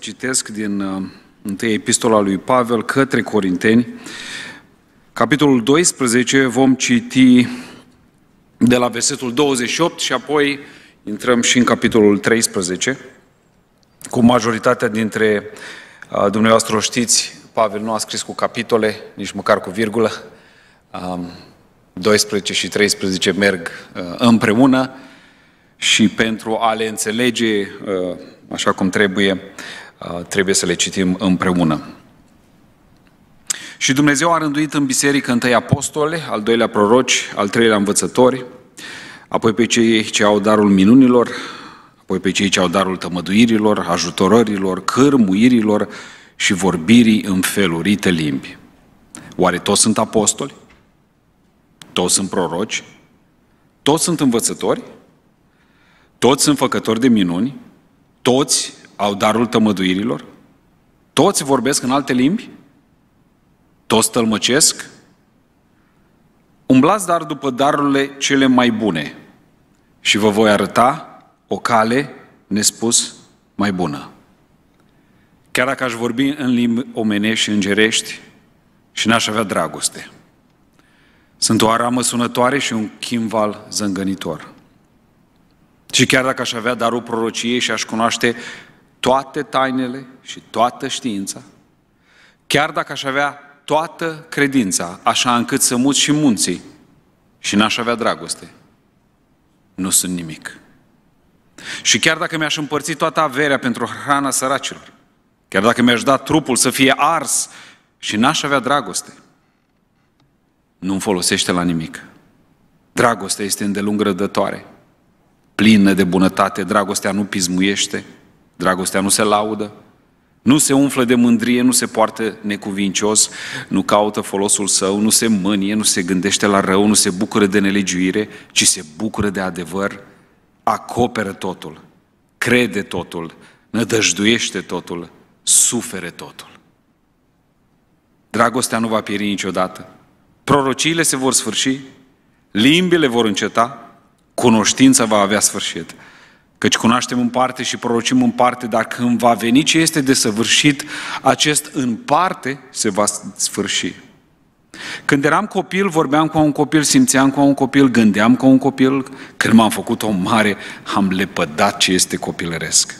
Citesc din uh, întâia epistola lui Pavel către Corinteni, capitolul 12, vom citi de la versetul 28 și apoi intrăm și în capitolul 13. Cu majoritatea dintre uh, dumneavoastră știți, Pavel nu a scris cu capitole, nici măcar cu virgulă. 12 um, și 13 merg uh, împreună și pentru a le înțelege așa cum trebuie, Ah, trebuie să le citim împreună. Și Dumnezeu a rânduit în biserică întâi apostoli, al doilea proroci, al treilea învățători, apoi pe cei ce au darul minunilor, apoi pe cei ce au darul tămăduirilor, ajutorărilor, cârmuirilor și vorbirii în felurite limbi. Oare toți sunt apostoli? Toți sunt proroci? Toți sunt învățători? Toți sunt făcători de minuni? Toți au darul tămăduirilor? Toți vorbesc în alte limbi? Toți tălmăcesc? Umblați dar după darurile cele mai bune și vă voi arăta o cale nespus mai bună. Chiar dacă aș vorbi în limbi omenești și îngerești și n-aș avea dragoste. Sunt o aramă sunătoare și un chimval zângănitor. Și chiar dacă aș avea darul prorociei și aș cunoaște toate tainele și toată știința, chiar dacă aș avea toată credința, așa încât să mut și munții și n-aș avea dragoste, nu sunt nimic. Și chiar dacă mi-aș împărți toată averea pentru hrana săracilor, chiar dacă mi-aș da trupul să fie ars și n-aș avea dragoste, nu-mi folosește la nimic. Dragostea este îndelung rădătoare, plină de bunătate, dragostea nu pismuiește, Dragostea nu se laudă, nu se umflă de mândrie, nu se poartă necuvincios, nu caută folosul său, nu se mânie, nu se gândește la rău, nu se bucură de nelegiuire, ci se bucură de adevăr, acoperă totul, crede totul, nădăjduiește totul, sufere totul. Dragostea nu va pieri niciodată. Prorociile se vor sfârși, limbile vor înceta, cunoștința va avea sfârșit. Căci cunoaștem în parte și prorocim în parte, dar când va veni ce este de săvârșit acest în parte se va sfârși. Când eram copil, vorbeam cu un copil, simțeam cu un copil, gândeam cu un copil. Când m-am făcut o mare, am lepădat ce este copilăresc.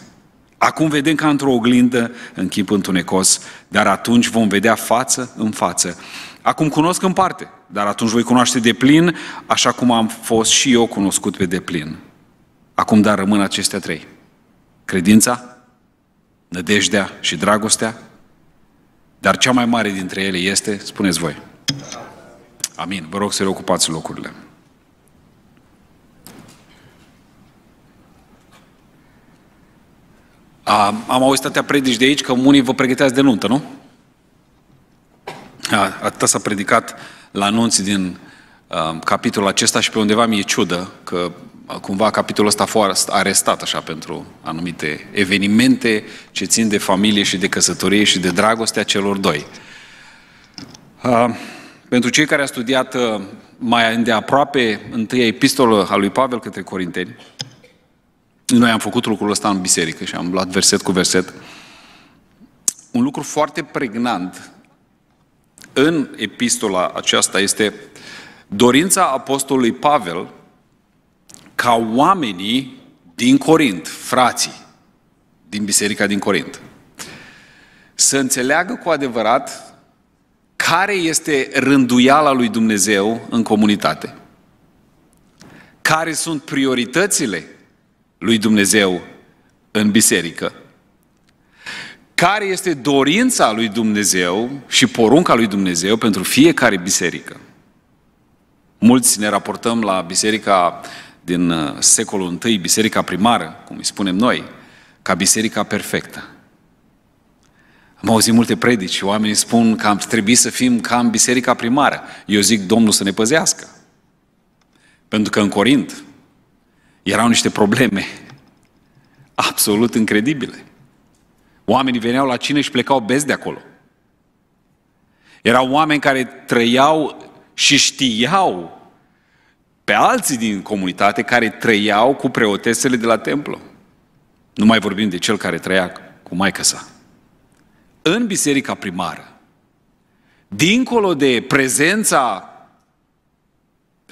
Acum vedem ca într-o oglindă, în chip întunecos, dar atunci vom vedea față în față. Acum cunosc în parte, dar atunci voi cunoaște de plin, așa cum am fost și eu cunoscut pe deplin. Acum dar rămân acestea trei. Credința, nădejdea și dragostea, dar cea mai mare dintre ele este, spuneți voi. Amin. Vă rog să reocupați locurile. A, am auzit atâtea predici de aici că unii vă pregăteați de nuntă, nu? A, atâta s-a predicat la anunții din a, capitolul acesta și pe undeva mi-e ciudă că cumva capitolul ăsta a fost arestat așa pentru anumite evenimente ce țin de familie și de căsătorie și de dragostea celor doi. Pentru cei care au studiat mai îndeaproape întâia epistolă a lui Pavel către Corinteni, noi am făcut lucrul ăsta în biserică și am luat verset cu verset, un lucru foarte pregnant în epistola aceasta este dorința apostolului Pavel ca oamenii din Corint, frații din biserica din Corint, să înțeleagă cu adevărat care este rânduiala lui Dumnezeu în comunitate. Care sunt prioritățile lui Dumnezeu în biserică. Care este dorința lui Dumnezeu și porunca lui Dumnezeu pentru fiecare biserică. Mulți ne raportăm la biserica din uh, secolul I, biserica primară, cum îi spunem noi, ca biserica perfectă. Am auzit multe predici, oamenii spun că am trebuit să fim ca în biserica primară. Eu zic, Domnul să ne păzească. Pentru că în Corint erau niște probleme absolut incredibile. Oamenii veneau la cine și plecau bez de acolo. Erau oameni care trăiau și știau pe alții din comunitate care trăiau cu preotesele de la templu. Nu mai vorbim de cel care trăia cu maică sa. În biserica primară, dincolo de prezența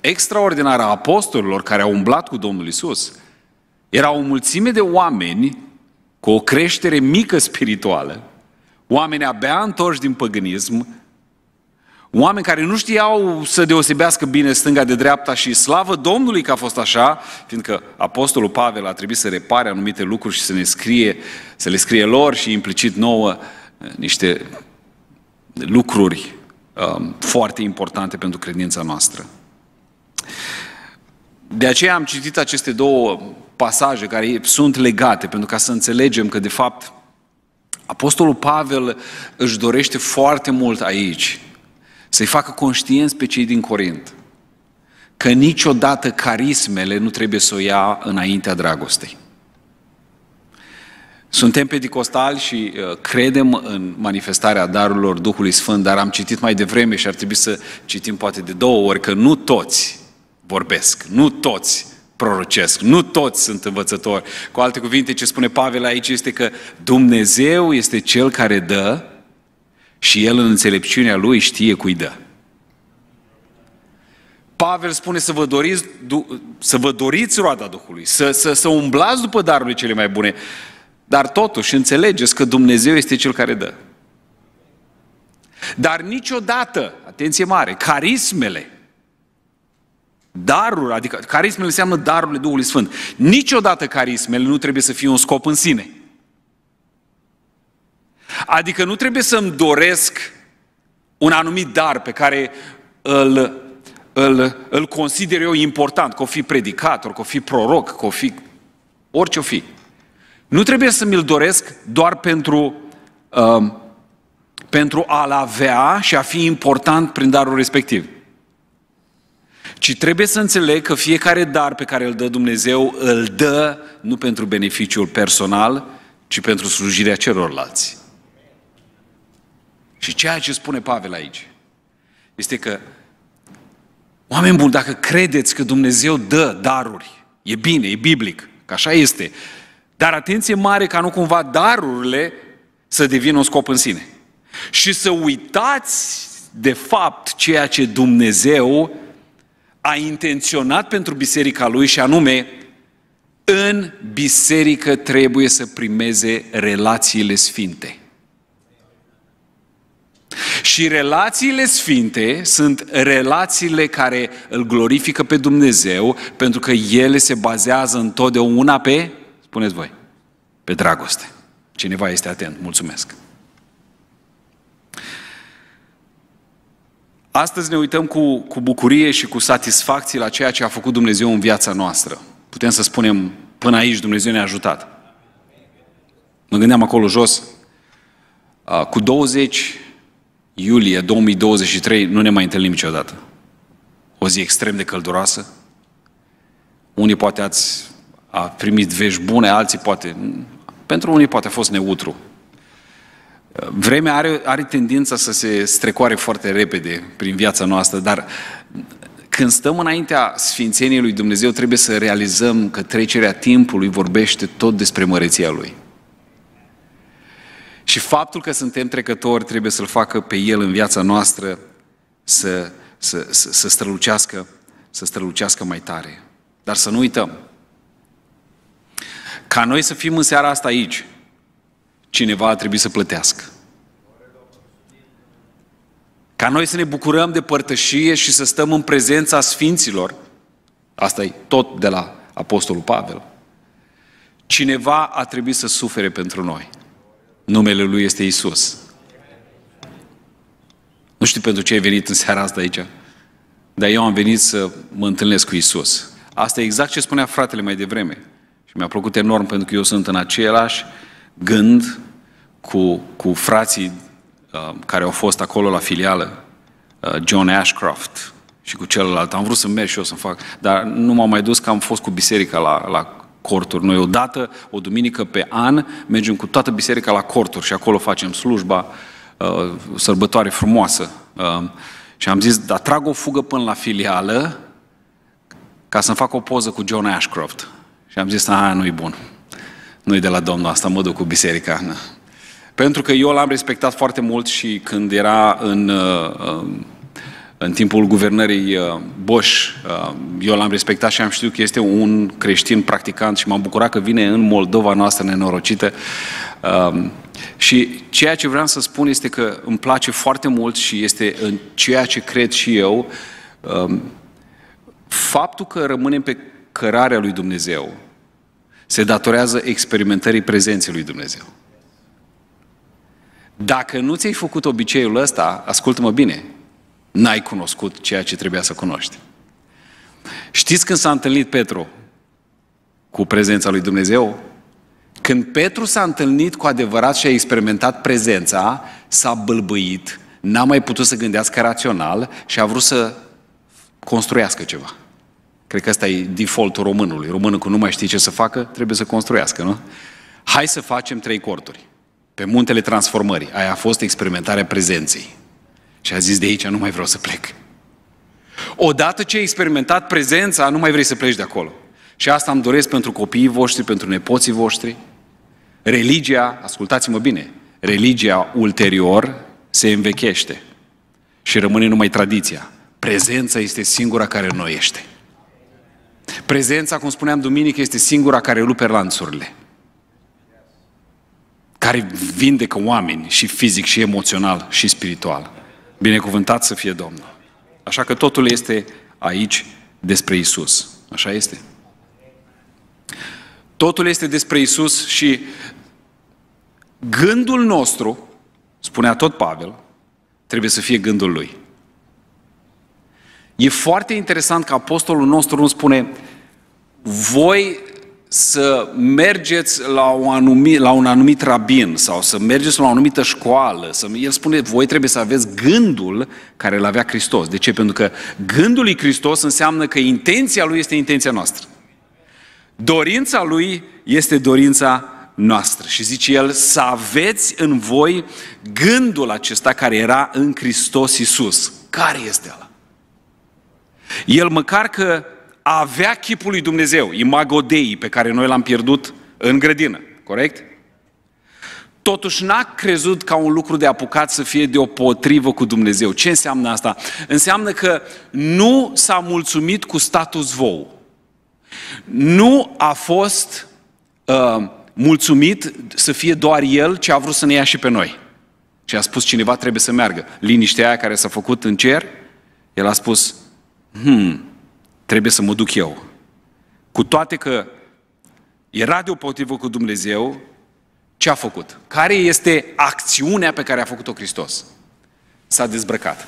extraordinară a apostolilor care au umblat cu Domnul Isus, era o mulțime de oameni cu o creștere mică spirituală, oameni abia întorși din păgânism, Oameni care nu știau să deosebească bine stânga de dreapta și slavă Domnului că a fost așa, fiindcă Apostolul Pavel a trebuit să repare anumite lucruri și să ne scrie, să le scrie lor și implicit nouă eh, niște lucruri um, foarte importante pentru credința noastră. De aceea am citit aceste două pasaje care sunt legate, pentru ca să înțelegem că, de fapt, Apostolul Pavel își dorește foarte mult aici să-i facă conștienți pe cei din Corint că niciodată carismele nu trebuie să o ia înaintea dragostei. Suntem pedicostali și uh, credem în manifestarea darurilor Duhului Sfânt, dar am citit mai devreme și ar trebui să citim poate de două ori că nu toți vorbesc, nu toți prorocesc, nu toți sunt învățători. Cu alte cuvinte, ce spune Pavel aici este că Dumnezeu este Cel care dă și el în înțelepciunea lui știe cui dă. Pavel spune să vă doriți, să vă doriți roada Duhului, să, să, să umblați după darurile cele mai bune, dar totuși înțelegeți că Dumnezeu este Cel care dă. Dar niciodată, atenție mare, carismele, darul, adică carismele înseamnă darurile Duhului Sfânt, niciodată carismele nu trebuie să fie un scop în sine. Adică nu trebuie să-mi doresc un anumit dar pe care îl, îl, îl consider eu important, că o fi predicator, că o fi proroc, că o fi orice o fi. Nu trebuie să mi-l doresc doar pentru, uh, pentru a-l avea și a fi important prin darul respectiv. Ci trebuie să înțeleg că fiecare dar pe care îl dă Dumnezeu, îl dă nu pentru beneficiul personal, ci pentru slujirea celorlalți. Și ceea ce spune Pavel aici este că oameni buni, dacă credeți că Dumnezeu dă daruri, e bine, e biblic, că așa este, dar atenție mare ca nu cumva darurile să devină un scop în sine. Și să uitați de fapt ceea ce Dumnezeu a intenționat pentru biserica lui și anume în biserică trebuie să primeze relațiile sfinte. Și relațiile sfinte sunt relațiile care îl glorifică pe Dumnezeu, pentru că ele se bazează întotdeauna pe, spuneți voi, pe dragoste. Cineva este atent, mulțumesc. Astăzi ne uităm cu, cu bucurie și cu satisfacție la ceea ce a făcut Dumnezeu în viața noastră. Putem să spunem, până aici Dumnezeu ne-a ajutat. Mă gândeam acolo jos, cu 20 iulie 2023 nu ne mai întâlnim niciodată. O zi extrem de călduroasă. Unii poate ați a primit vești bune, alții poate... Pentru unii poate a fost neutru. Vremea are, are tendința să se strecoare foarte repede prin viața noastră, dar când stăm înaintea Sfințeniei lui Dumnezeu, trebuie să realizăm că trecerea timpului vorbește tot despre măreția Lui. Și faptul că suntem trecători trebuie să-l facă pe el în viața noastră să, să, să, să, strălucească, să strălucească mai tare. Dar să nu uităm. Ca noi să fim în seara asta aici, cineva a trebuit să plătească. Ca noi să ne bucurăm de părtășie și să stăm în prezența Sfinților, asta e tot de la Apostolul Pavel, cineva a trebuit să sufere pentru noi. Numele Lui este Isus. Nu știu pentru ce ai venit în seara asta aici, dar eu am venit să mă întâlnesc cu Isus. Asta e exact ce spunea fratele mai devreme. Și mi-a plăcut enorm pentru că eu sunt în același gând cu, cu frații uh, care au fost acolo la filială, uh, John Ashcroft și cu celălalt. Am vrut să merg și eu să fac, dar nu m-am mai dus că am fost cu biserica la, la corturi. Noi odată, o duminică pe an, mergem cu toată biserica la corturi și acolo facem slujba, uh, sărbătoare frumoasă. Uh, și am zis, dar trag o fugă până la filială ca să-mi fac o poză cu John Ashcroft. Și am zis, a, nu-i bun. Nu-i de la Domnul asta, mă duc cu biserica. Pentru că eu l-am respectat foarte mult și când era în uh, uh, în timpul guvernării uh, Boș, uh, eu l-am respectat și am știut că este un creștin practicant și m-am bucurat că vine în Moldova noastră nenorocită. Um, și ceea ce vreau să spun este că îmi place foarte mult și este în ceea ce cred și eu, um, faptul că rămânem pe cărarea lui Dumnezeu se datorează experimentării prezenței lui Dumnezeu. Dacă nu ți-ai făcut obiceiul ăsta, ascultă-mă bine, n-ai cunoscut ceea ce trebuia să cunoști. Știți când s-a întâlnit Petru cu prezența lui Dumnezeu? Când Petru s-a întâlnit cu adevărat și a experimentat prezența, s-a bâlbâit, n-a mai putut să gândească rațional și a vrut să construiască ceva. Cred că ăsta e defaultul românului. Românul cu nu mai știe ce să facă, trebuie să construiască, nu? Hai să facem trei corturi. Pe muntele transformării. Aia a fost experimentarea prezenței. Și a zis, de aici nu mai vreau să plec. Odată ce ai experimentat prezența, nu mai vrei să pleci de acolo. Și asta îmi doresc pentru copiii voștri, pentru nepoții voștri. Religia, ascultați-mă bine, religia ulterior se învechește și rămâne numai tradiția. Prezența este singura care este. Prezența, cum spuneam duminică, este singura care lupe lanțurile. Care vindecă oameni și fizic și emoțional și spiritual. Binecuvântat să fie Domnul. Așa că totul este aici despre Isus. Așa este? Totul este despre Isus și gândul nostru, spunea tot Pavel, trebuie să fie gândul lui. E foarte interesant că apostolul nostru nu spune voi să mergeți la, o anumi, la un anumit rabin sau să mergeți la o anumită școală. Să, el spune, voi trebuie să aveți gândul care îl avea Hristos. De ce? Pentru că gândul lui Hristos înseamnă că intenția lui este intenția noastră. Dorința lui este dorința noastră. Și zice el, să aveți în voi gândul acesta care era în Hristos Iisus Care este ăla? El măcar că a avea chipul lui Dumnezeu, imagodei pe care noi l-am pierdut în grădină, corect? Totuși n-a crezut ca un lucru de apucat să fie de o potrivă cu Dumnezeu. Ce înseamnă asta? Înseamnă că nu s-a mulțumit cu status vou. Nu a fost uh, mulțumit să fie doar el, ce a vrut să ne ia și pe noi. Și a spus cineva trebuie să meargă. Liniștea aia care s-a făcut în cer, el a spus, hmm, trebuie să mă duc eu. Cu toate că era deopotrivă cu Dumnezeu, ce a făcut? Care este acțiunea pe care a făcut-o Hristos? S-a dezbrăcat.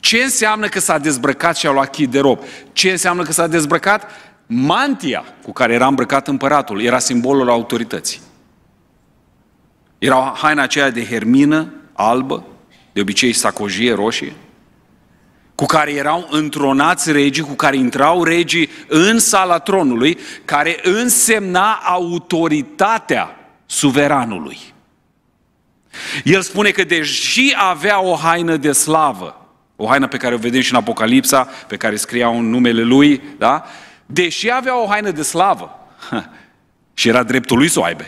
Ce înseamnă că s-a dezbrăcat și a luat chid de rob? Ce înseamnă că s-a dezbrăcat? Mantia cu care era îmbrăcat împăratul era simbolul autorității. Era haina aceea de hermină, albă, de obicei sacojie roșie, cu care erau întronați regii, cu care intrau regii în sala tronului, care însemna autoritatea suveranului. El spune că deși avea o haină de slavă, o haină pe care o vedem și în Apocalipsa, pe care scriau numele lui, da? Deși avea o haină de slavă, și era dreptul lui să o aibă,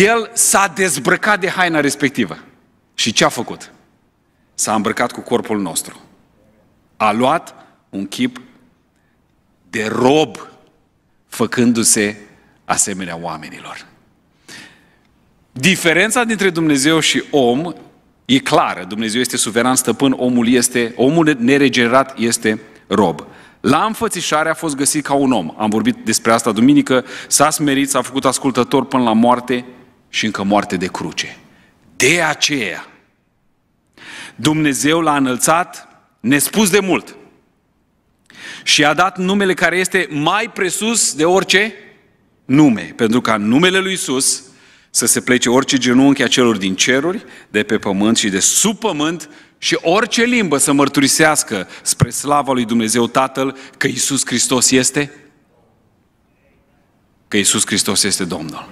el s-a dezbrăcat de haina respectivă. Și ce a făcut? s-a îmbrăcat cu corpul nostru. A luat un chip de rob, făcându-se asemenea oamenilor. Diferența dintre Dumnezeu și om e clară. Dumnezeu este suveran, stăpân, omul este, omul neregenerat este rob. La înfățișare a fost găsit ca un om. Am vorbit despre asta duminică. S-a smerit, s-a făcut ascultător până la moarte și încă moarte de cruce. De aceea, Dumnezeu l-a înălțat nespus de mult și a dat numele care este mai presus de orice nume, pentru ca numele lui Isus să se plece orice genunchi a celor din ceruri, de pe pământ și de sub pământ și orice limbă să mărturisească spre slava lui Dumnezeu Tatăl că Isus Hristos este că Isus Hristos este Domnul.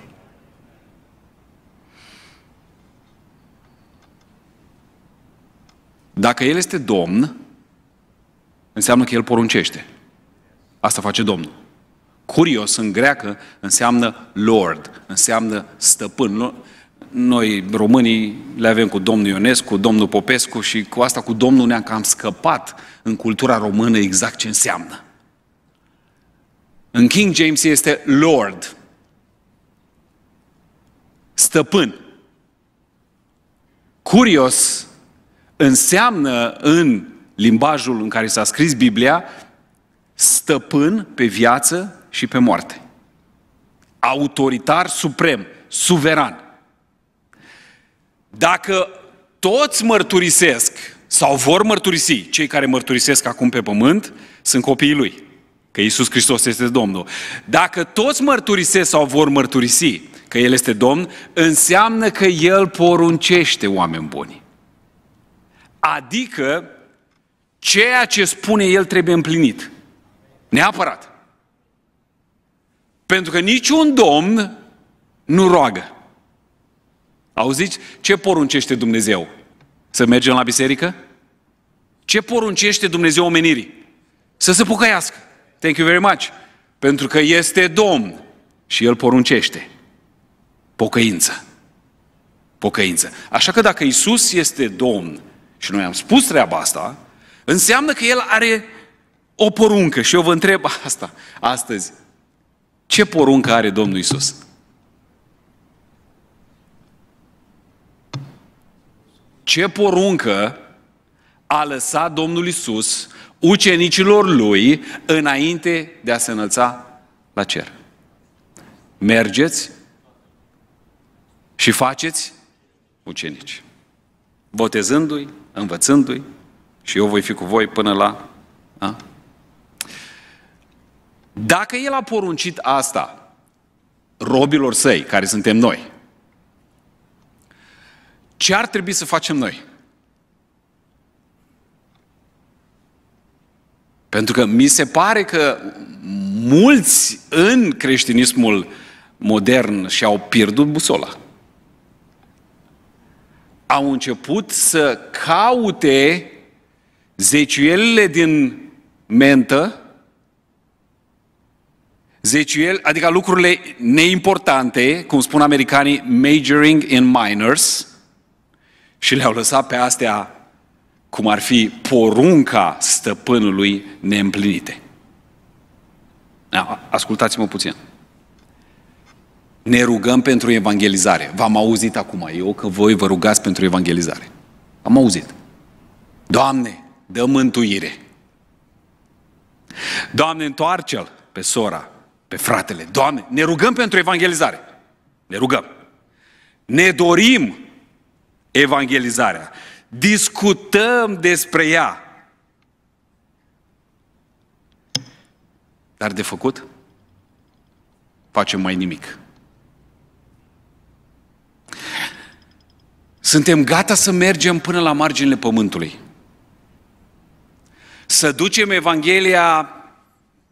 Dacă El este Domn, înseamnă că El poruncește. Asta face Domnul. Curios în greacă înseamnă Lord, înseamnă stăpân. Noi, românii, le avem cu domnul Ionescu, domnul Popescu și cu asta cu domnul ne-am cam scăpat în cultura română exact ce înseamnă. În King James este Lord, stăpân. Curios înseamnă în limbajul în care s-a scris Biblia stăpân pe viață și pe moarte. Autoritar suprem, suveran. Dacă toți mărturisesc sau vor mărturisi, cei care mărturisesc acum pe pământ sunt copiii lui, că Iisus Hristos este Domnul. Dacă toți mărturisesc sau vor mărturisi că El este Domn, înseamnă că El poruncește oameni buni. Adică ceea ce spune El trebuie împlinit. Neapărat. Pentru că niciun domn nu roagă. Auziți? Ce poruncește Dumnezeu? Să mergem la biserică? Ce poruncește Dumnezeu omenirii? Să se pucăiască. Thank you very much. Pentru că este Domn și El poruncește. Pocăință. Pocăință. Așa că dacă Isus este Domn și noi am spus treaba asta, înseamnă că el are o poruncă și eu vă întreb asta astăzi. Ce poruncă are Domnul Isus? Ce poruncă a lăsat Domnul Isus ucenicilor lui înainte de a se înălța la cer? Mergeți și faceți ucenici, botezându-i învățându-i și eu voi fi cu voi până la... A? Da? Dacă El a poruncit asta robilor săi, care suntem noi, ce ar trebui să facem noi? Pentru că mi se pare că mulți în creștinismul modern și-au pierdut busola au început să caute zeciuielile din mentă, zeciuiel, adică lucrurile neimportante, cum spun americanii, majoring in minors, și le-au lăsat pe astea cum ar fi porunca stăpânului neîmplinite. Ascultați-mă puțin ne rugăm pentru evangelizare. V-am auzit acum eu că voi vă rugați pentru evangelizare. Am auzit. Doamne, dă mântuire. Doamne, întoarce-l pe sora, pe fratele. Doamne, ne rugăm pentru evangelizare. Ne rugăm. Ne dorim evangelizarea. Discutăm despre ea. Dar de făcut, facem mai nimic. Suntem gata să mergem până la marginile pământului. Să ducem Evanghelia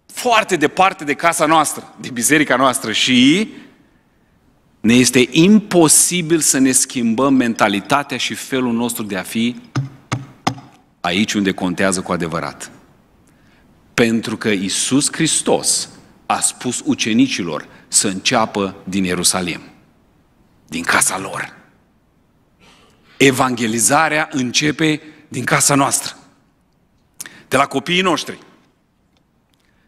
foarte departe de casa noastră, de biserica noastră și ne este imposibil să ne schimbăm mentalitatea și felul nostru de a fi aici unde contează cu adevărat. Pentru că Isus Hristos a spus ucenicilor să înceapă din Ierusalim din casa lor. Evangelizarea începe din casa noastră. De la copiii noștri,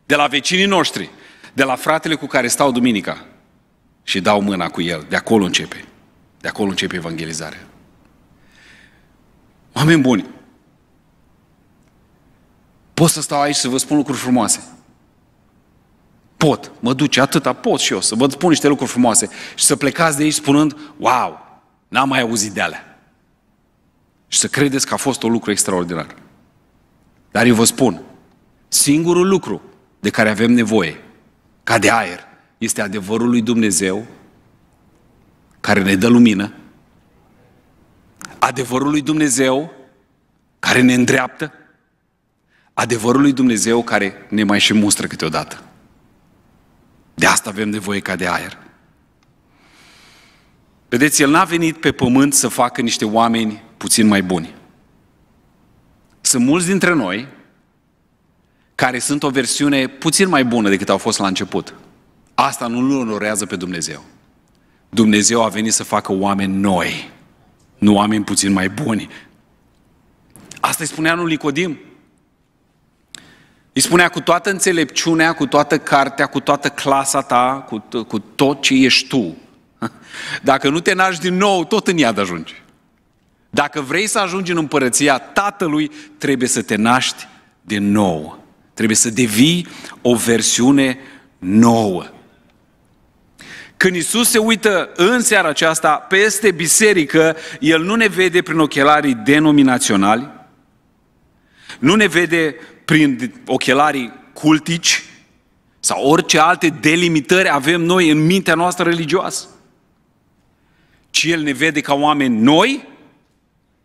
de la vecinii noștri, de la fratele cu care stau duminica și dau mâna cu el. De acolo începe. De acolo începe evangelizarea. Oameni buni, pot să stau aici să vă spun lucruri frumoase pot, mă duce atâta, pot și eu să vă spun niște lucruri frumoase și să plecați de aici spunând, wow, n-am mai auzit de alea. Și să credeți că a fost un lucru extraordinar. Dar eu vă spun, singurul lucru de care avem nevoie, ca de aer, este adevărul lui Dumnezeu, care ne dă lumină, adevărul lui Dumnezeu, care ne îndreaptă, adevărul lui Dumnezeu care ne mai și mustră câteodată. De asta avem nevoie ca de aer. Vedeți, El n-a venit pe pământ să facă niște oameni puțin mai buni. Sunt mulți dintre noi care sunt o versiune puțin mai bună decât au fost la început. Asta nu îl onorează pe Dumnezeu. Dumnezeu a venit să facă oameni noi, nu oameni puțin mai buni. Asta îi spunea lui Nicodim. Îi spunea cu toată înțelepciunea, cu toată cartea, cu toată clasa ta, cu, cu tot ce ești tu. Dacă nu te naști din nou, tot în iad ajungi. Dacă vrei să ajungi în împărăția Tatălui, trebuie să te naști din nou. Trebuie să devii o versiune nouă. Când Isus se uită în seara aceasta peste biserică, El nu ne vede prin ochelarii denominaționali, nu ne vede prin ochelarii cultici sau orice alte delimitări avem noi în mintea noastră religioasă. Ci El ne vede ca oameni noi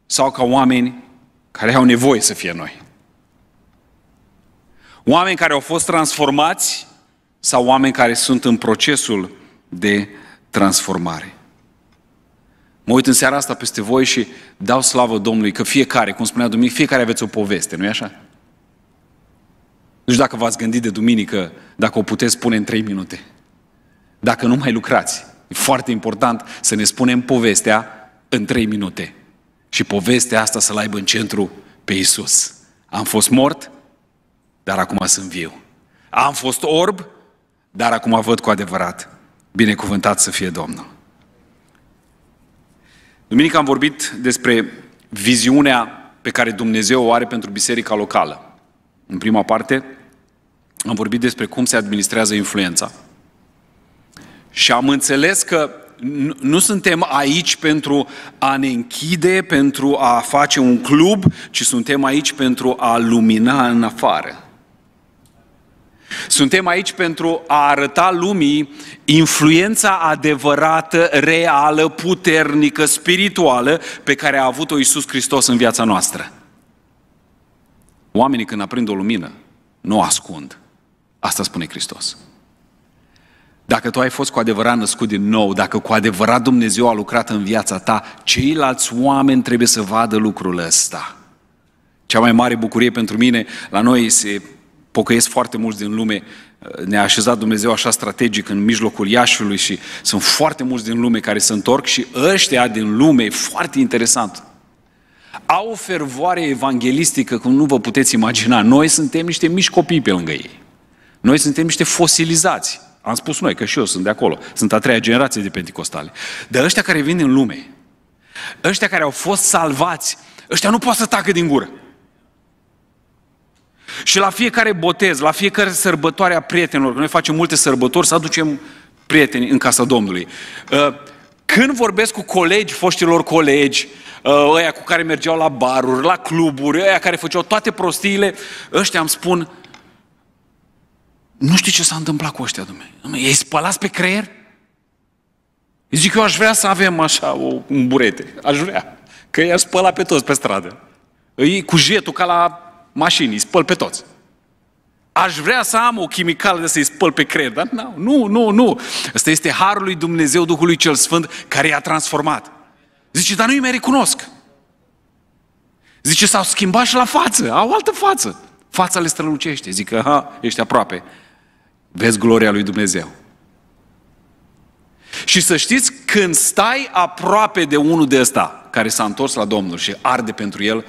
sau ca oameni care au nevoie să fie noi. Oameni care au fost transformați sau oameni care sunt în procesul de transformare. Mă uit în seara asta peste voi și dau slavă Domnului că fiecare, cum spunea Dumnezeu, fiecare aveți o poveste, nu-i așa? Nu știu dacă v-ați gândit de duminică, dacă o puteți spune în trei minute. Dacă nu mai lucrați. E foarte important să ne spunem povestea în trei minute. Și povestea asta să-L aibă în centru pe Isus. Am fost mort, dar acum sunt viu. Am fost orb, dar acum văd cu adevărat. Binecuvântat să fie Domnul. Duminică am vorbit despre viziunea pe care Dumnezeu o are pentru biserica locală. În prima parte am vorbit despre cum se administrează influența. Și am înțeles că nu suntem aici pentru a ne închide, pentru a face un club, ci suntem aici pentru a lumina în afară. Suntem aici pentru a arăta lumii influența adevărată, reală, puternică, spirituală pe care a avut-o Iisus Hristos în viața noastră. Oamenii când aprind o lumină, nu o ascund. Asta spune Hristos. Dacă tu ai fost cu adevărat născut din nou, dacă cu adevărat Dumnezeu a lucrat în viața ta, ceilalți oameni trebuie să vadă lucrul ăsta. Cea mai mare bucurie pentru mine, la noi se pocăiesc foarte mulți din lume, ne-a așezat Dumnezeu așa strategic în mijlocul Iașului și sunt foarte mulți din lume care se întorc și ăștia din lume, foarte interesant, au o fervoare evanghelistică cum nu vă puteți imagina. Noi suntem niște mici copii pe lângă ei. Noi suntem niște fosilizați. Am spus noi, că și eu sunt de acolo. Sunt a treia generație de pentecostale. Dar ăștia care vin în lume, ăștia care au fost salvați, ăștia nu pot să tacă din gură. Și la fiecare botez, la fiecare sărbătoare a prietenilor, că noi facem multe sărbători, să aducem prieteni în casa Domnului. Uh, când vorbesc cu colegi, foștilor colegi, Uh, ăia cu care mergeau la baruri, la cluburi, ăia care făceau toate prostiile, ăștia îmi spun, nu știu ce s-a întâmplat cu ăștia, dumne. Ei spălați pe creier? Îi zic, eu aș vrea să avem așa o, un burete. Aș vrea. Că i-aș spăla pe toți pe stradă. Îi cu jetul ca la mașini, îi spăl pe toți. Aș vrea să am o chimicală de să-i spăl pe creier, dar nu, nu, nu, nu. Asta este harul lui Dumnezeu, Duhului cel Sfânt, care i-a transformat. Zice, dar nu-i mai recunosc. Zice, s-au schimbat și la față, au altă față. Fața le strălucește, zic, ha, ești aproape. Vezi gloria lui Dumnezeu. Și să știți, când stai aproape de unul de ăsta, care s-a întors la Domnul și arde pentru el,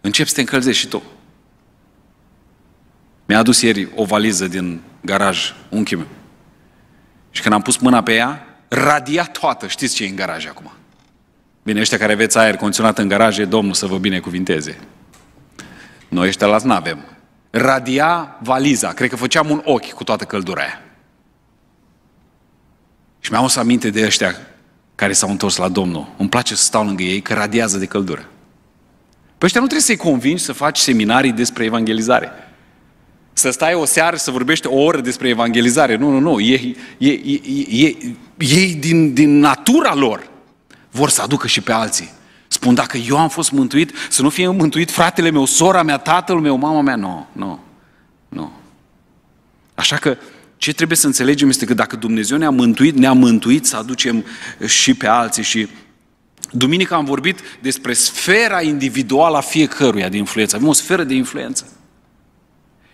începi să te încălzești și tu. Mi-a adus ieri o valiză din garaj, unchiul meu. Și când am pus mâna pe ea, radia toată. Știți ce e în garaj acum? Bine, ăștia care aveți aer condiționat în garaje, Domnul să vă binecuvinteze. Noi ăștia las n-avem. Radia valiza. Cred că făceam un ochi cu toată căldura aia. Și mi-am să aminte de ăștia care s-au întors la Domnul. Îmi place să stau lângă ei, că radiază de căldură. Pe ăștia nu trebuie să-i convingi să faci seminarii despre evangelizare. Să stai o seară să vorbești o oră despre evangelizare. Nu, nu, nu. Ei, ei, ei, ei, ei din, din natura lor vor să aducă și pe alții. Spun, dacă eu am fost mântuit, să nu fie mântuit fratele meu, sora mea, tatăl meu, mama mea. Nu, nu, nu. Așa că ce trebuie să înțelegem este că dacă Dumnezeu ne-a mântuit, ne-a mântuit să aducem și pe alții și Duminica am vorbit despre sfera individuală a fiecăruia de influență. Avem o sferă de influență.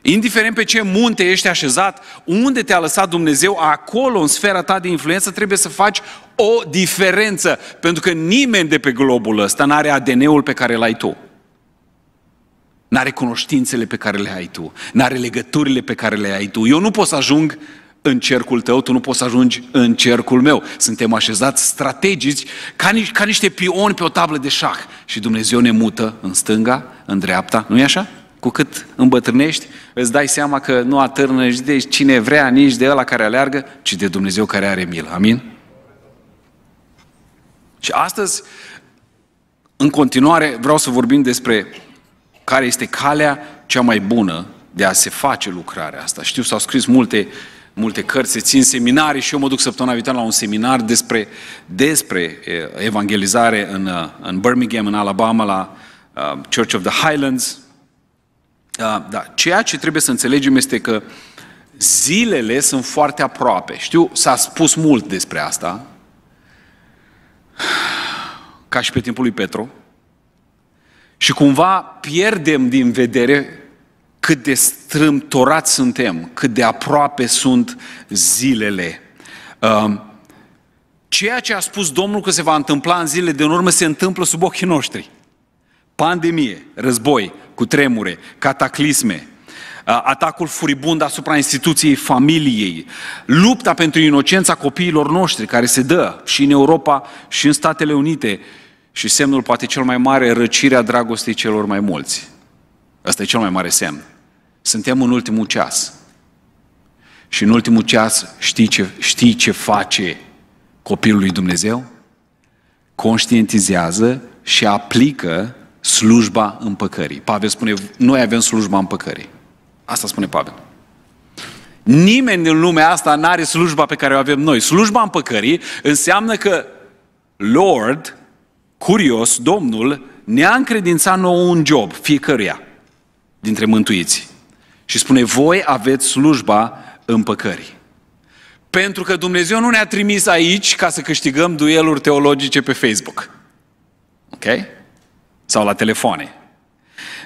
Indiferent pe ce munte ești așezat, unde te-a lăsat Dumnezeu, acolo, în sfera ta de influență, trebuie să faci o diferență. Pentru că nimeni de pe globul ăsta nu are ADN-ul pe care l-ai tu. N-are cunoștințele pe care le ai tu. N-are legăturile pe care le ai tu. Eu nu pot să ajung în cercul tău, tu nu poți să ajungi în cercul meu. Suntem așezați strategici ca, ni- ca niște pioni pe o tablă de șah. Și Dumnezeu ne mută în stânga, în dreapta, nu e așa? Cu cât îmbătrânești, îți dai seama că nu atârnă de cine vrea, nici de ăla care aleargă, ci de Dumnezeu care are milă. Amin? Și astăzi, în continuare, vreau să vorbim despre care este calea cea mai bună de a se face lucrarea asta. Știu, s-au scris multe, multe cărți, se țin seminarii și eu mă duc săptămâna viitoare la un seminar despre, despre eh, evangelizare în, eh, în Birmingham, în Alabama, la eh, Church of the Highlands, Ah, da, ceea ce trebuie să înțelegem este că zilele sunt foarte aproape. Știu, s-a spus mult despre asta, ca și pe timpul lui Petru, și cumva pierdem din vedere cât de strâmtorați suntem, cât de aproape sunt zilele. Ah, ceea ce a spus Domnul că se va întâmpla în zilele de în urmă se întâmplă sub ochii noștri. Pandemie, război, cu tremure, cataclisme, atacul furibund asupra instituției familiei, lupta pentru inocența copiilor noștri care se dă și în Europa și în Statele Unite și semnul poate cel mai mare, răcirea dragostei celor mai mulți. Asta e cel mai mare semn. Suntem în ultimul ceas. Și în ultimul ceas știi ce, știi ce face copilul lui Dumnezeu? Conștientizează și aplică slujba împăcării. Pavel spune, noi avem slujba împăcării. Asta spune Pavel. Nimeni din lumea asta nu are slujba pe care o avem noi. Slujba împăcării înseamnă că Lord, curios, Domnul, ne-a încredințat nou un job, fiecăruia dintre mântuiți. Și spune, voi aveți slujba împăcării. Pentru că Dumnezeu nu ne-a trimis aici ca să câștigăm dueluri teologice pe Facebook. Ok? sau la telefoane.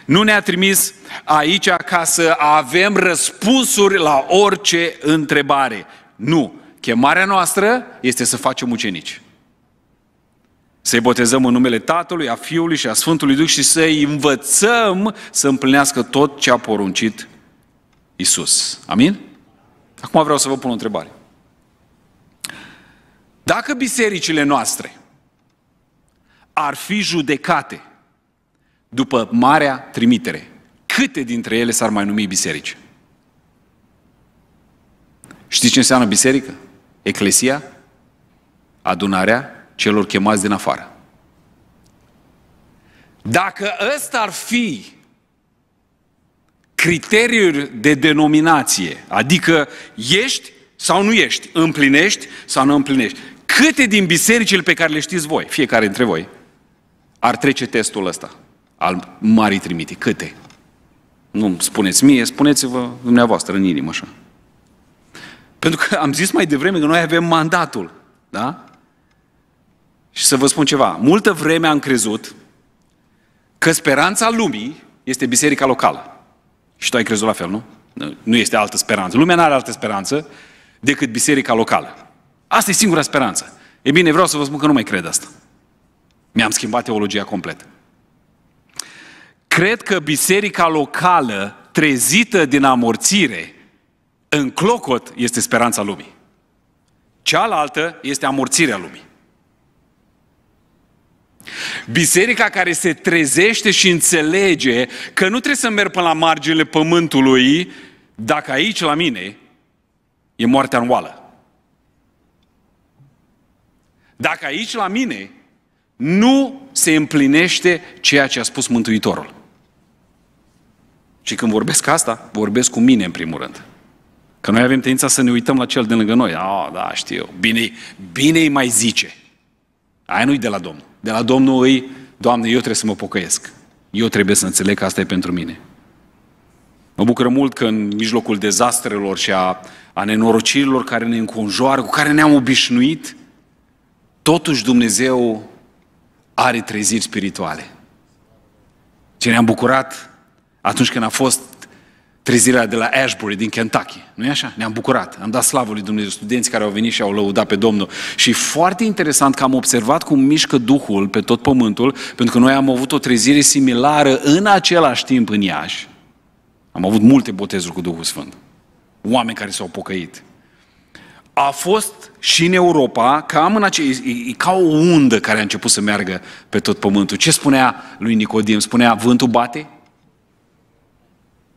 Nu ne-a trimis aici ca să avem răspunsuri la orice întrebare. Nu. Chemarea noastră este să facem ucenici. Să-i botezăm în numele Tatălui, a Fiului și a Sfântului Duh și să-i învățăm să împlinească tot ce a poruncit Isus. Amin? Acum vreau să vă pun o întrebare. Dacă bisericile noastre ar fi judecate după marea trimitere. Câte dintre ele s-ar mai numi biserici? Știți ce înseamnă biserică? Eclesia? Adunarea celor chemați din afară. Dacă ăsta ar fi criteriul de denominație, adică ești sau nu ești, împlinești sau nu împlinești, câte din bisericile pe care le știți voi, fiecare dintre voi, ar trece testul ăsta? al Marii Trimite. Câte? Nu spuneți mie, spuneți-vă dumneavoastră în inimă așa. Pentru că am zis mai devreme că noi avem mandatul, da? Și să vă spun ceva, multă vreme am crezut că speranța lumii este biserica locală. Și tu ai crezut la fel, nu? Nu este altă speranță. Lumea nu are altă speranță decât biserica locală. Asta e singura speranță. E bine, vreau să vă spun că nu mai cred asta. Mi-am schimbat teologia complet. Cred că biserica locală, trezită din amorțire, în clocot este speranța lumii. Cealaltă este amorțirea lumii. Biserica care se trezește și înțelege că nu trebuie să merg până la marginile pământului dacă aici la mine e moartea oală. Dacă aici la mine nu se împlinește ceea ce a spus Mântuitorul. Și când vorbesc asta, vorbesc cu mine în primul rând. Că noi avem tendința să ne uităm la cel de lângă noi. Ah, da, știu, bine, bine îi mai zice. Aia nu-i de la Domnul. De la Domnul îi, Doamne, eu trebuie să mă pocăiesc. Eu trebuie să înțeleg că asta e pentru mine. Mă bucură mult că în mijlocul dezastrelor și a, a nenorocirilor care ne înconjoară, cu care ne-am obișnuit, totuși Dumnezeu are treziri spirituale. Ce ne-am bucurat atunci când a fost trezirea de la Ashbury, din Kentucky. nu e așa? Ne-am bucurat. Am dat slavă lui Dumnezeu studenți care au venit și au lăudat pe Domnul. Și foarte interesant că am observat cum mișcă Duhul pe tot pământul, pentru că noi am avut o trezire similară în același timp în Iași. Am avut multe botezuri cu Duhul Sfânt. Oameni care s-au pocăit. A fost și în Europa, cam în ace- e, e ca o undă care a început să meargă pe tot pământul. Ce spunea lui Nicodim? Spunea, vântul bate,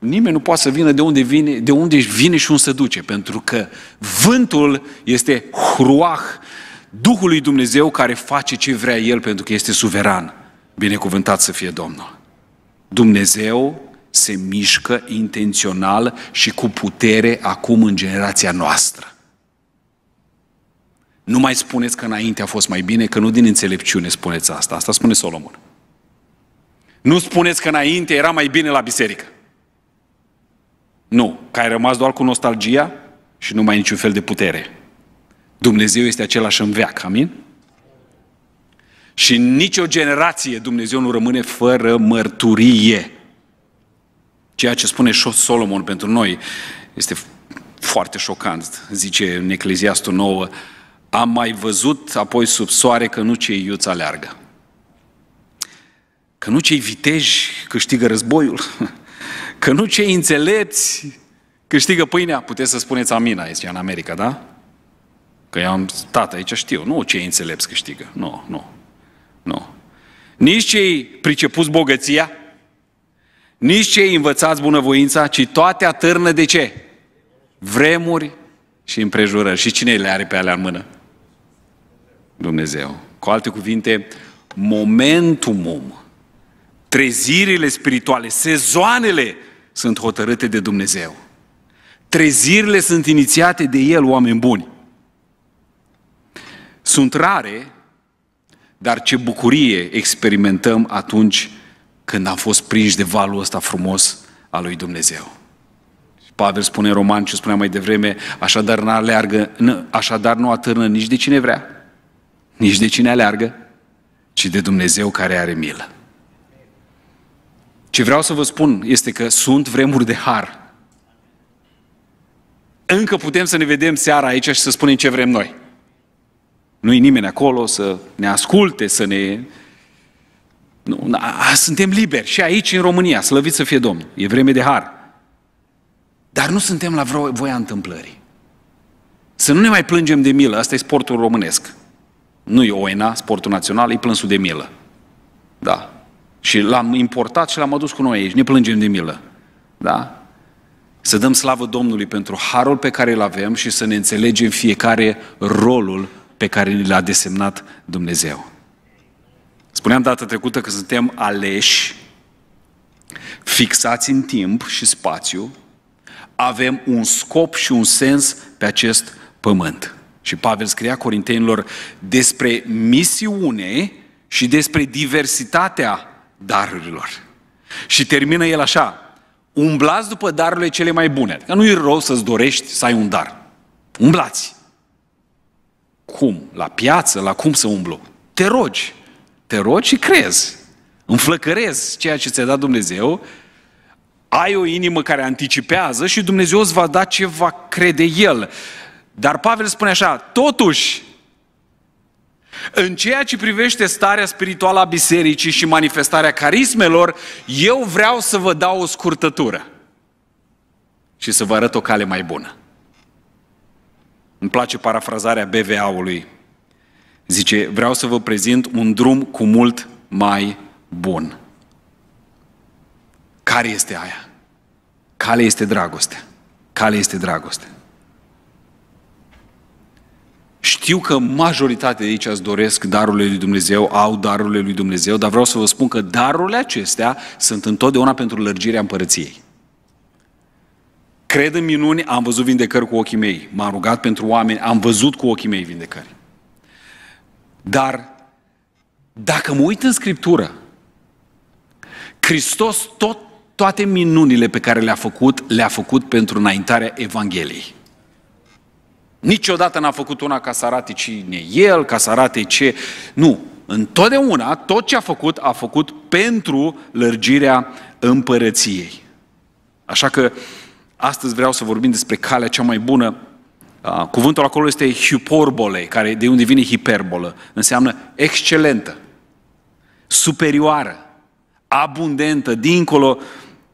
Nimeni nu poate să vină de unde vine, de unde vine și unde se duce, pentru că vântul este hruah Duhului Dumnezeu care face ce vrea El pentru că este suveran. Binecuvântat să fie Domnul. Dumnezeu se mișcă intențional și cu putere acum în generația noastră. Nu mai spuneți că înainte a fost mai bine, că nu din înțelepciune spuneți asta. Asta spune Solomon. Nu spuneți că înainte era mai bine la biserică. Nu, că ai rămas doar cu nostalgia și nu mai ai niciun fel de putere. Dumnezeu este același în veac, amin? Și nicio generație Dumnezeu nu rămâne fără mărturie. Ceea ce spune Solomon pentru noi este foarte șocant. Zice în Ecleziastul 9, am mai văzut apoi sub soare că nu cei iuți aleargă. Că nu cei viteji câștigă războiul, Că nu cei înțelepți câștigă pâinea, puteți să spuneți amina, este în America, da? Că eu am stat aici, știu. Nu cei înțelepți câștigă. Nu, nu, nu. Nici cei pricepuți bogăția, nici cei învățați bunăvoința, ci toate atârnă de ce? Vremuri și împrejurări. Și cine le are pe alea în mână? Dumnezeu. Cu alte cuvinte, momentumul, trezirile spirituale, sezoanele sunt hotărâte de Dumnezeu. Trezirile sunt inițiate de El, oameni buni. Sunt rare, dar ce bucurie experimentăm atunci când am fost prinși de valul ăsta frumos al lui Dumnezeu. Pavel spune în Roman ce spunea mai devreme, așadar nu, aleargă, nu, așadar nu atârnă nici de cine vrea, nici de cine aleargă, ci de Dumnezeu care are milă. Ce vreau să vă spun este că sunt vremuri de har. Încă putem să ne vedem seara aici și să spunem ce vrem noi. Nu-i nimeni acolo să ne asculte, să ne... Nu, suntem liberi și aici în România, slăvit să fie Domn. E vreme de har. Dar nu suntem la vreo voia întâmplării. Să nu ne mai plângem de milă, asta e sportul românesc. Nu e ONA, sportul național, e plânsul de milă. Da, și l-am importat și l-am adus cu noi aici. Ne plângem de milă. Da? Să dăm slavă Domnului pentru harul pe care îl avem și să ne înțelegem fiecare rolul pe care ni l-a desemnat Dumnezeu. Spuneam data trecută că suntem aleși, fixați în timp și spațiu, avem un scop și un sens pe acest pământ. Și Pavel scria corintenilor despre misiune și despre diversitatea darurilor. Și termină el așa, umblați după darurile cele mai bune. Adică nu e rău să-ți dorești să ai un dar. Umblați. Cum? La piață? La cum să umblu? Te rogi. Te rogi și crezi. Înflăcărezi ceea ce ți-a dat Dumnezeu. Ai o inimă care anticipează și Dumnezeu îți va da ce va crede El. Dar Pavel spune așa, totuși, în ceea ce privește starea spirituală a bisericii și manifestarea carismelor, eu vreau să vă dau o scurtătură și să vă arăt o cale mai bună. Îmi place parafrazarea BVA-ului. Zice, vreau să vă prezint un drum cu mult mai bun. Care este aia? Cale este dragoste. Cale este dragoste. Știu că majoritatea de aici îți doresc darurile lui Dumnezeu, au darurile lui Dumnezeu, dar vreau să vă spun că darurile acestea sunt întotdeauna pentru lărgirea împărăției. Cred în minuni, am văzut vindecări cu ochii mei, m-am rugat pentru oameni, am văzut cu ochii mei vindecări. Dar dacă mă uit în Scriptură, Hristos tot, toate minunile pe care le-a făcut, le-a făcut pentru înaintarea Evangheliei. Niciodată n-a făcut una ca să arate cine e el, ca să arate ce... Nu, întotdeauna tot ce a făcut, a făcut pentru lărgirea împărăției. Așa că astăzi vreau să vorbim despre calea cea mai bună. Cuvântul acolo este hiporbole, care de unde vine hiperbolă. Înseamnă excelentă, superioară, abundentă, dincolo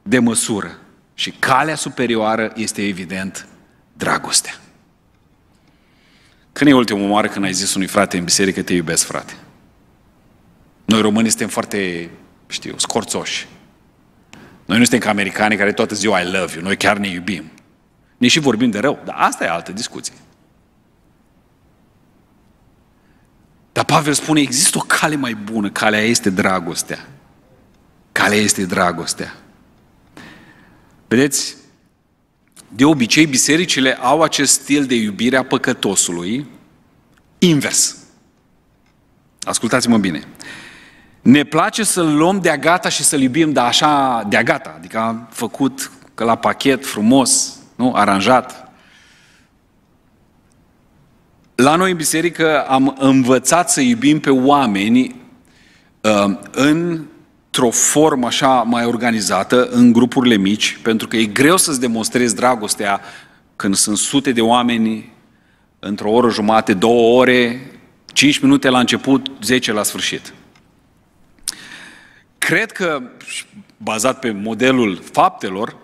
de măsură. Și calea superioară este evident dragostea. Când e ultima oară când ai zis unui frate în biserică, te iubesc, frate? Noi românii suntem foarte, știu, scorțoși. Noi nu suntem ca americanii care toată ziua I love you, noi chiar ne iubim. Ne și vorbim de rău, dar asta e altă discuție. Dar Pavel spune, există o cale mai bună, calea este dragostea. Calea este dragostea. Vedeți, de obicei, bisericile au acest stil de iubire a păcătosului invers. Ascultați-mă bine. Ne place să-l luăm de-a gata și să-l iubim, dar așa de-a gata, adică am făcut că la pachet, frumos, nu? aranjat. La noi în biserică am învățat să iubim pe oameni uh, în într-o formă așa mai organizată, în grupurile mici, pentru că e greu să-ți demonstrezi dragostea când sunt sute de oameni într-o oră jumate, două ore, cinci minute la început, zece la sfârșit. Cred că, bazat pe modelul faptelor,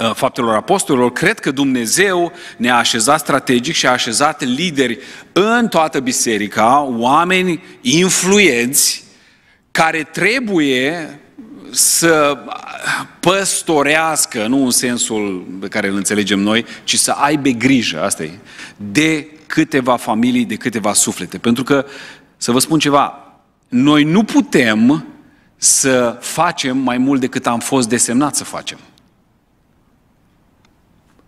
ă, faptelor apostolilor, cred că Dumnezeu ne-a așezat strategic și a așezat lideri în toată biserica, oameni influenți, care trebuie să păstorească, nu în sensul pe care îl înțelegem noi, ci să aibă grijă, asta e, de câteva familii, de câteva suflete. Pentru că, să vă spun ceva, noi nu putem să facem mai mult decât am fost desemnat să facem.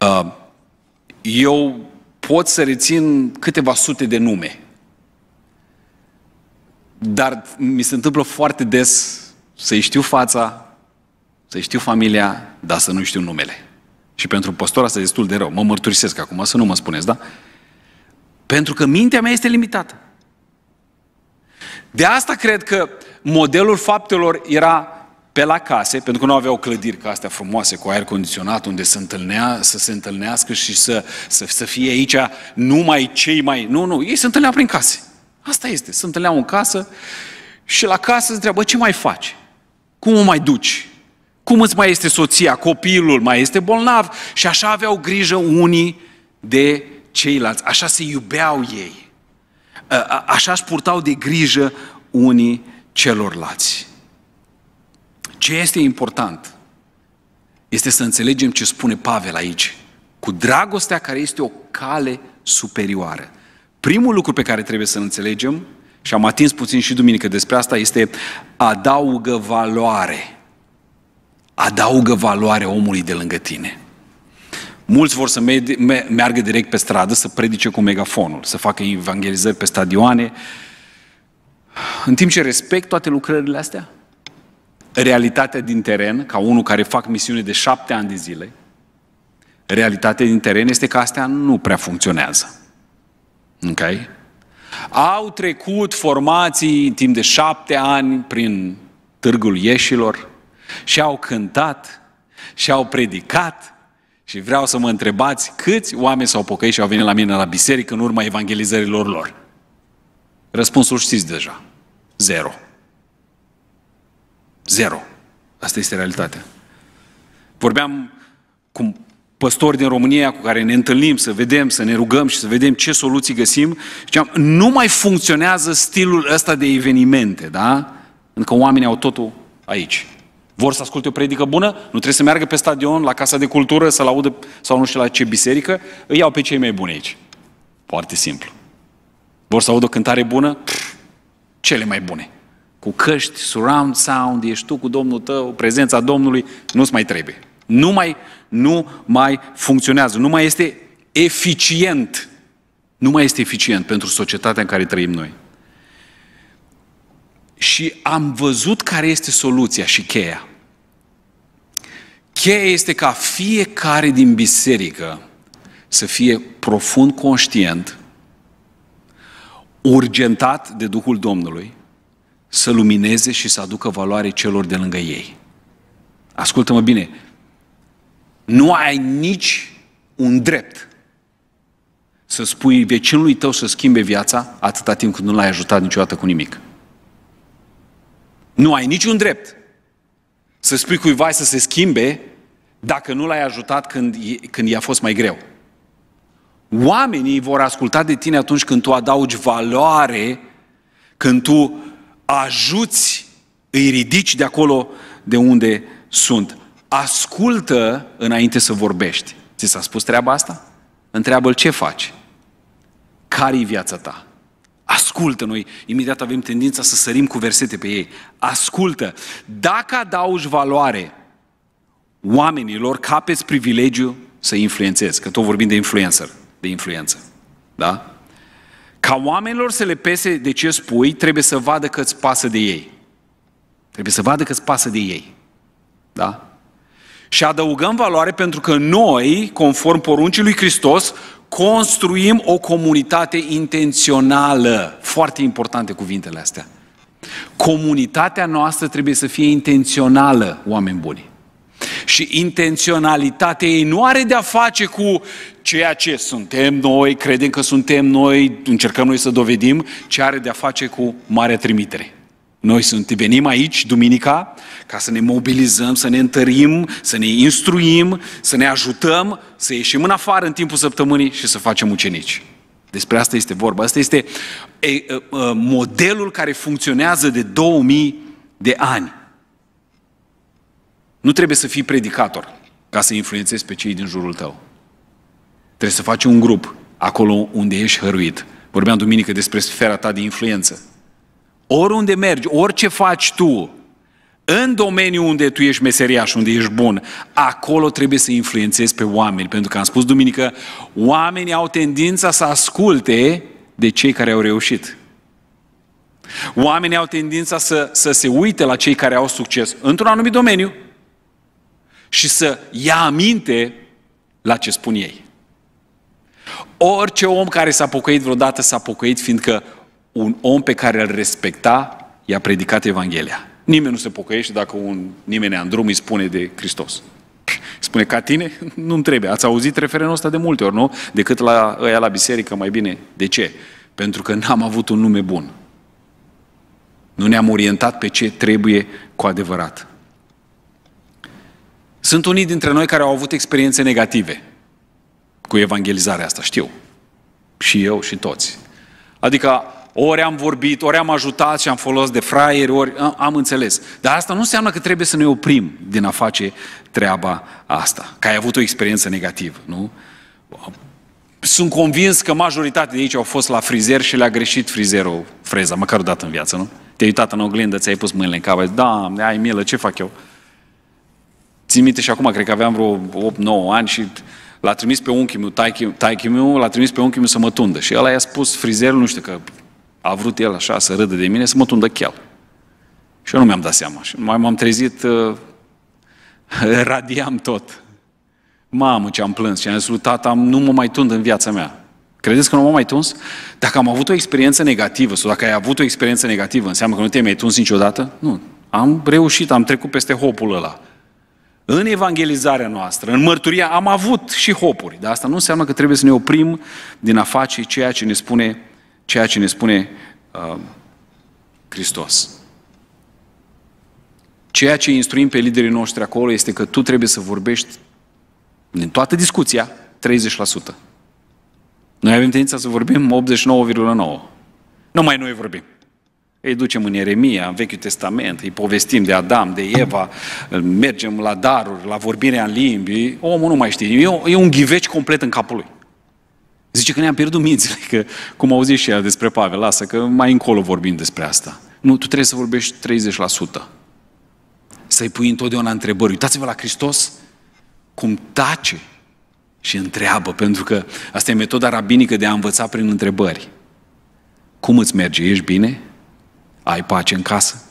Uh, eu pot să rețin câteva sute de nume dar mi se întâmplă foarte des să-i știu fața, să-i știu familia, dar să nu știu numele. Și pentru păstor asta e destul de rău. Mă mărturisesc acum, să nu mă spuneți, da? Pentru că mintea mea este limitată. De asta cred că modelul faptelor era pe la case, pentru că nu aveau clădiri ca astea frumoase, cu aer condiționat, unde să, întâlnea, să se întâlnească și să, să, să fie aici numai cei mai... Nu, nu, ei se întâlneau prin case. Asta este. Se întâlneau în casă și la casă se întreabă ce mai faci? Cum o mai duci? Cum îți mai este soția? Copilul mai este bolnav? Și așa aveau grijă unii de ceilalți. Așa se iubeau ei. Așa își purtau de grijă unii celorlalți. Ce este important este să înțelegem ce spune Pavel aici. Cu dragostea care este o cale superioară. Primul lucru pe care trebuie să-l înțelegem, și am atins puțin și duminică despre asta, este adaugă valoare. Adaugă valoare omului de lângă tine. Mulți vor să meargă direct pe stradă să predice cu megafonul, să facă evangelizări pe stadioane, în timp ce respect toate lucrările astea, realitatea din teren, ca unul care fac misiune de șapte ani de zile, realitatea din teren este că astea nu prea funcționează. Ok? Au trecut formații timp de șapte ani prin târgul ieșilor și au cântat și au predicat și vreau să mă întrebați câți oameni s-au pocăit și au venit la mine la biserică în urma evangelizărilor lor. Răspunsul știți deja. Zero. Zero. Asta este realitatea. Vorbeam cu păstori din România cu care ne întâlnim, să vedem, să ne rugăm și să vedem ce soluții găsim, ziceam, nu mai funcționează stilul ăsta de evenimente, da? Încă oamenii au totul aici. Vor să asculte o predică bună? Nu trebuie să meargă pe stadion, la Casa de Cultură, să-l audă sau nu știu la ce biserică? Îi iau pe cei mai buni aici. Foarte simplu. Vor să audă o cântare bună? Pff, cele mai bune. Cu căști, surround sound, ești tu cu Domnul tău, prezența Domnului, nu-ți mai trebuie. Nu mai, nu mai funcționează, nu mai este eficient. Nu mai este eficient pentru societatea în care trăim noi. Și am văzut care este soluția și cheia. Cheia este ca fiecare din biserică să fie profund conștient, urgentat de Duhul Domnului, să lumineze și să aducă valoare celor de lângă ei. Ascultă-mă bine, nu ai nici un drept să spui vecinului tău să schimbe viața atâta timp când nu l-ai ajutat niciodată cu nimic. Nu ai niciun drept să spui cuiva să se schimbe dacă nu l-ai ajutat când, când i-a fost mai greu. Oamenii vor asculta de tine atunci când tu adaugi valoare, când tu ajuți, îi ridici de acolo de unde sunt ascultă înainte să vorbești. Ți s-a spus treaba asta? Întreabă-l ce faci. Care-i viața ta? Ascultă, noi imediat avem tendința să sărim cu versete pe ei. Ascultă, dacă adaugi valoare oamenilor, capeți privilegiu să influențezi. Că tot vorbim de influencer, de influență. Da? Ca oamenilor să le pese de ce spui, trebuie să vadă că îți pasă de ei. Trebuie să vadă că îți pasă de ei. Da? Și adăugăm valoare pentru că noi, conform poruncii lui Hristos, construim o comunitate intențională. Foarte importante cuvintele astea. Comunitatea noastră trebuie să fie intențională, oameni buni. Și intenționalitatea ei nu are de-a face cu ceea ce suntem noi, credem că suntem noi, încercăm noi să dovedim, ce are de-a face cu marea trimitere. Noi sunt, venim aici duminica ca să ne mobilizăm, să ne întărim, să ne instruim, să ne ajutăm, să ieșim în afară în timpul săptămânii și să facem ucenici. Despre asta este vorba. Asta este modelul care funcționează de 2000 de ani. Nu trebuie să fii predicator ca să influențezi pe cei din jurul tău. Trebuie să faci un grup acolo unde ești hăruit. Vorbeam duminică despre sfera ta de influență oriunde mergi, orice faci tu, în domeniul unde tu ești meseriaș, unde ești bun, acolo trebuie să influențezi pe oameni. Pentru că am spus duminică, oamenii au tendința să asculte de cei care au reușit. Oamenii au tendința să, să se uite la cei care au succes într-un anumit domeniu și să ia aminte la ce spun ei. Orice om care s-a pocăit vreodată s-a pocăit fiindcă un om pe care îl respecta, i-a predicat Evanghelia. Nimeni nu se pocăiește dacă un nimeni în drum îi spune de Hristos. Spune, ca tine, nu-mi trebuie. Ați auzit referenul ăsta de multe ori, nu? Decât la ăia la biserică, mai bine. De ce? Pentru că n-am avut un nume bun. Nu ne-am orientat pe ce trebuie cu adevărat. Sunt unii dintre noi care au avut experiențe negative cu evangelizarea asta, știu. Și eu și toți. Adică ori am vorbit, ori am ajutat și am folos de fraieri, ori am înțeles. Dar asta nu înseamnă că trebuie să ne oprim din a face treaba asta. Că ai avut o experiență negativă, nu? Sunt convins că majoritatea de aici au fost la frizer și le-a greșit frizerul freza, măcar o dată în viață, nu? Te-ai uitat în oglindă, ți-ai pus mâinile în cap, ai zis, da, ai milă, ce fac eu? Țin minte și acum, cred că aveam vreo 8-9 ani și l-a trimis pe unchiul meu, taichi, taichi meu, l-a trimis pe unchiul meu să mă tundă. Și ăla i-a spus frizerul, nu știu, că a vrut el așa să râdă de mine, să mă tundă chel. Și eu nu mi-am dat seama. Și mai m-am trezit, uh, radiam tot. Mamă, ce am plâns și am zis, tata, nu mă mai tund în viața mea. Credeți că nu m-am mai tuns? Dacă am avut o experiență negativă sau dacă ai avut o experiență negativă, înseamnă că nu te mai tuns niciodată? Nu. Am reușit, am trecut peste hopul ăla. În evangelizarea noastră, în mărturia, am avut și hopuri, dar asta nu înseamnă că trebuie să ne oprim din a face ceea ce ne spune ceea ce ne spune uh, Hristos. Ceea ce instruim pe liderii noștri acolo este că tu trebuie să vorbești din toată discuția 30%. Noi avem tendința să vorbim 89,9%. Numai noi vorbim. Îi ducem în Ieremia, în Vechiul Testament, îi povestim de Adam, de Eva, mergem la daruri, la vorbirea în limbi. Omul nu mai știe. E un ghiveci complet în capul lui. Zice că ne-am pierdut mințile, că cum auzi și ea despre Pavel, lasă că mai încolo vorbim despre asta. Nu, tu trebuie să vorbești 30%. Să-i pui întotdeauna întrebări. Uitați-vă la Hristos cum tace și întreabă, pentru că asta e metoda rabinică de a învăța prin întrebări. Cum îți merge? Ești bine? Ai pace în casă?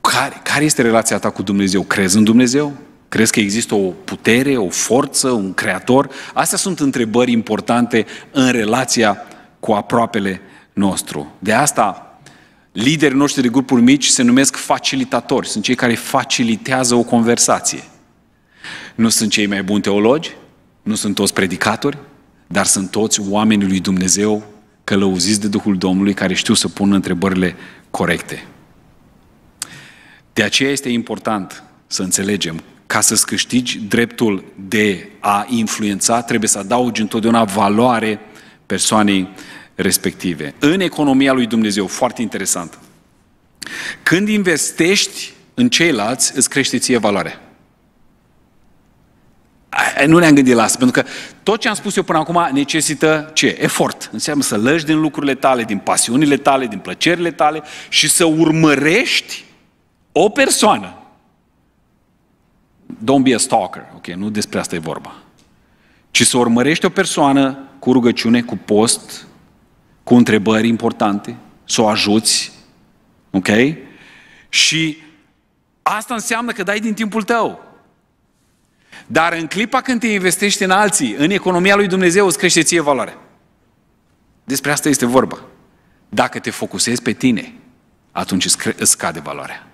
Care, care este relația ta cu Dumnezeu? Crezi în Dumnezeu? Crezi că există o putere, o forță, un creator? Astea sunt întrebări importante în relația cu aproapele nostru. De asta, liderii noștri de grupuri mici se numesc facilitatori. Sunt cei care facilitează o conversație. Nu sunt cei mai buni teologi, nu sunt toți predicatori, dar sunt toți oamenii lui Dumnezeu călăuziți de Duhul Domnului care știu să pună întrebările corecte. De aceea este important să înțelegem ca să-ți câștigi dreptul de a influența, trebuie să adaugi întotdeauna valoare persoanei respective. În economia lui Dumnezeu, foarte interesant. Când investești în ceilalți, îți crește ție valoarea. Nu ne-am gândit la asta, pentru că tot ce am spus eu până acum necesită ce? Efort. Înseamnă să lăși din lucrurile tale, din pasiunile tale, din plăcerile tale și să urmărești o persoană don't be a stalker, ok, nu despre asta e vorba. Ci să urmărești o persoană cu rugăciune, cu post, cu întrebări importante, să o ajuți, ok? Și asta înseamnă că dai din timpul tău. Dar în clipa când te investești în alții, în economia lui Dumnezeu, îți crește ție valoare. Despre asta este vorba. Dacă te focusezi pe tine, atunci îți scade valoarea.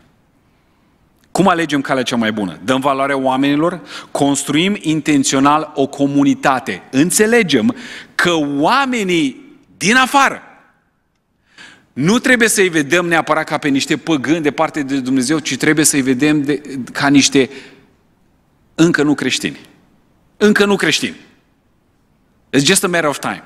Cum alegem calea cea mai bună? Dăm valoare oamenilor? Construim intențional o comunitate. Înțelegem că oamenii din afară nu trebuie să-i vedem neapărat ca pe niște păgâni de parte de Dumnezeu, ci trebuie să-i vedem de, ca niște încă nu creștini. Încă nu creștini. It's just a matter of time.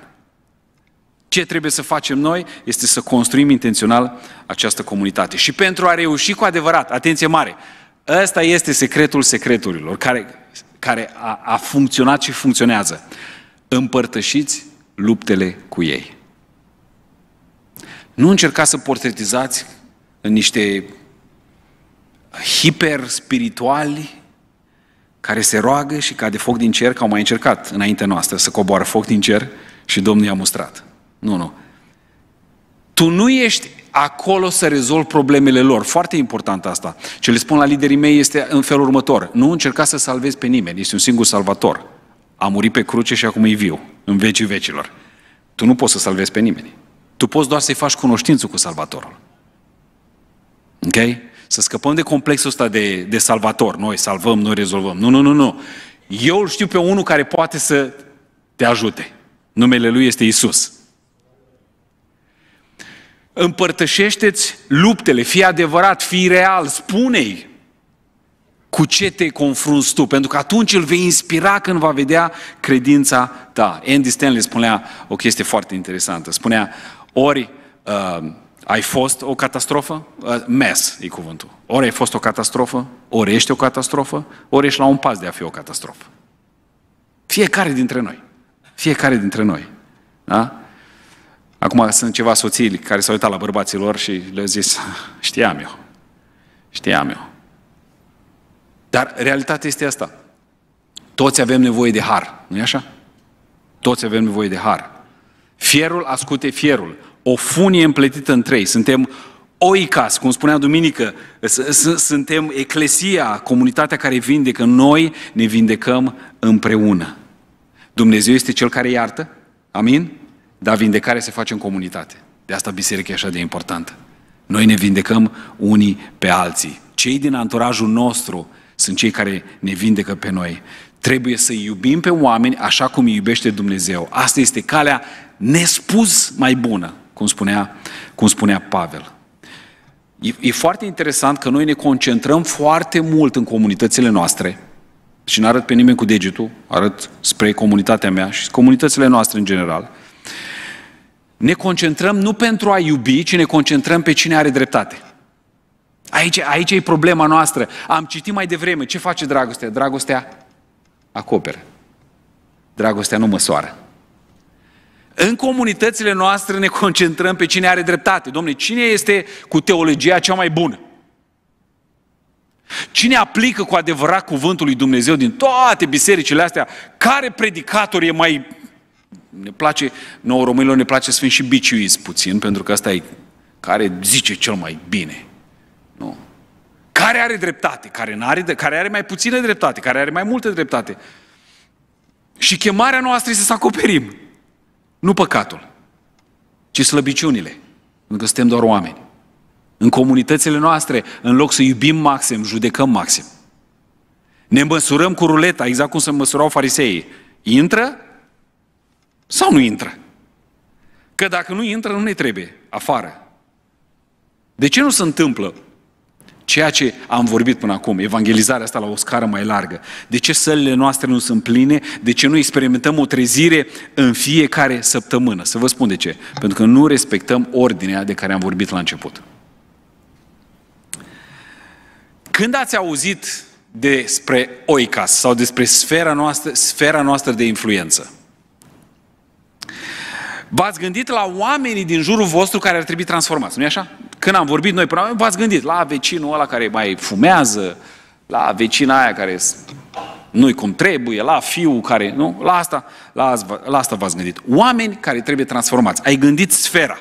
Ce trebuie să facem noi este să construim intențional această comunitate. Și pentru a reuși cu adevărat, atenție mare, Ăsta este secretul secreturilor, care, care a, a funcționat și funcționează. Împărtășiți luptele cu ei. Nu încercați să portretizați în niște hiperspirituali care se roagă și cade foc din cer, că au mai încercat înaintea noastră să coboară foc din cer și Domnul i-a mustrat. Nu, nu. Tu nu ești acolo să rezolv problemele lor. Foarte important asta. Ce le spun la liderii mei este în felul următor. Nu încerca să salvezi pe nimeni, este un singur salvator. A murit pe cruce și acum e viu, în vecii vecilor. Tu nu poți să salvezi pe nimeni. Tu poți doar să-i faci cunoștință cu salvatorul. Ok? Să scăpăm de complexul ăsta de, de salvator. Noi salvăm, noi rezolvăm. Nu, nu, nu, nu. Eu îl știu pe unul care poate să te ajute. Numele lui este Isus. Împărtășește-ți luptele, fii adevărat, fii real, spune-i cu ce te confrunți tu, pentru că atunci îl vei inspira când va vedea credința ta. Andy Stanley spunea o chestie foarte interesantă. Spunea, ori uh, ai fost o catastrofă, uh, mes e cuvântul, ori ai fost o catastrofă, ori ești o catastrofă, ori ești la un pas de a fi o catastrofă. Fiecare dintre noi. Fiecare dintre noi. Da? Acum sunt ceva soții care s-au uitat la bărbații lor și le-au zis, ah, știam eu, știam eu. Dar realitatea este asta. Toți avem nevoie de har, nu e așa? Toți avem nevoie de har. Fierul ascute fierul. O funie împletită în trei. Suntem oicas, cum spunea duminică, suntem eclesia, comunitatea care vindecă. Noi ne vindecăm împreună. Dumnezeu este Cel care iartă. Amin? Dar vindecarea se face în comunitate. De asta biserica e așa de importantă. Noi ne vindecăm unii pe alții. Cei din anturajul nostru sunt cei care ne vindecă pe noi. Trebuie să iubim pe oameni așa cum îi iubește Dumnezeu. Asta este calea nespus mai bună, cum spunea, cum spunea Pavel. E, e foarte interesant că noi ne concentrăm foarte mult în comunitățile noastre și nu arăt pe nimeni cu degetul, arăt spre comunitatea mea și comunitățile noastre în general – ne concentrăm nu pentru a iubi, ci ne concentrăm pe cine are dreptate. Aici, aici e problema noastră. Am citit mai devreme ce face dragostea. Dragostea acoperă. Dragostea nu măsoară. În comunitățile noastre ne concentrăm pe cine are dreptate. Domne, cine este cu teologia cea mai bună? Cine aplică cu adevărat cuvântul lui Dumnezeu din toate bisericile astea? Care predicator e mai ne place, nouă românilor ne place să fim și biciuiți puțin, pentru că asta e care zice cel mai bine. Nu. Care are dreptate, care, are, care are mai puține dreptate, care are mai multe dreptate. Și chemarea noastră este să acoperim. Nu păcatul, ci slăbiciunile. Pentru că suntem doar oameni. În comunitățile noastre, în loc să iubim maxim, judecăm maxim. Ne măsurăm cu ruleta, exact cum se măsurau fariseii. Intră, sau nu intră? Că dacă nu intră, nu ne trebuie afară. De ce nu se întâmplă ceea ce am vorbit până acum, evangelizarea asta la o scară mai largă? De ce sălile noastre nu sunt pline? De ce nu experimentăm o trezire în fiecare săptămână? Să vă spun de ce. Pentru că nu respectăm ordinea de care am vorbit la început. Când ați auzit despre OICAS sau despre sfera noastră, sfera noastră de influență? V-ați gândit la oamenii din jurul vostru care ar trebui transformați, nu-i așa? Când am vorbit noi, v-ați gândit la vecinul ăla care mai fumează, la vecina aia care nu-i cum trebuie, la fiul care, nu? La asta, la, la asta v-ați gândit. Oameni care trebuie transformați. Ai gândit sfera.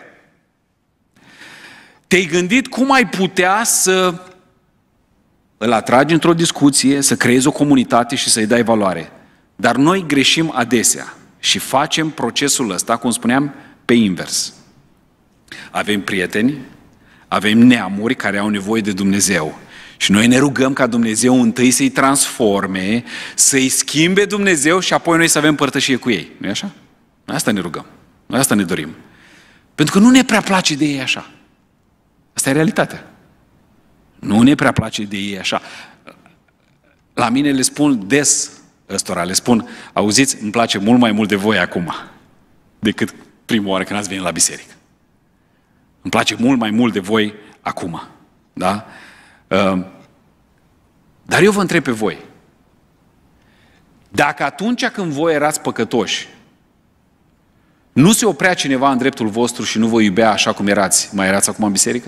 Te-ai gândit cum ai putea să îl atragi într-o discuție, să creezi o comunitate și să-i dai valoare. Dar noi greșim adesea și facem procesul ăsta, cum spuneam, pe invers. Avem prieteni, avem neamuri care au nevoie de Dumnezeu. Și noi ne rugăm ca Dumnezeu întâi să-i transforme, să-i schimbe Dumnezeu și apoi noi să avem părtășie cu ei. nu e așa? Noi asta ne rugăm. Noi asta ne dorim. Pentru că nu ne prea place de ei așa. Asta e realitatea. Nu ne prea place de ei așa. La mine le spun des ăstora, le spun, auziți, îmi place mult mai mult de voi acum decât prima oară când ați venit la biserică. Îmi place mult mai mult de voi acum. Da? Ehm, dar eu vă întreb pe voi, dacă atunci când voi erați păcătoși, nu se oprea cineva în dreptul vostru și nu vă iubea așa cum erați, mai erați acum în biserică?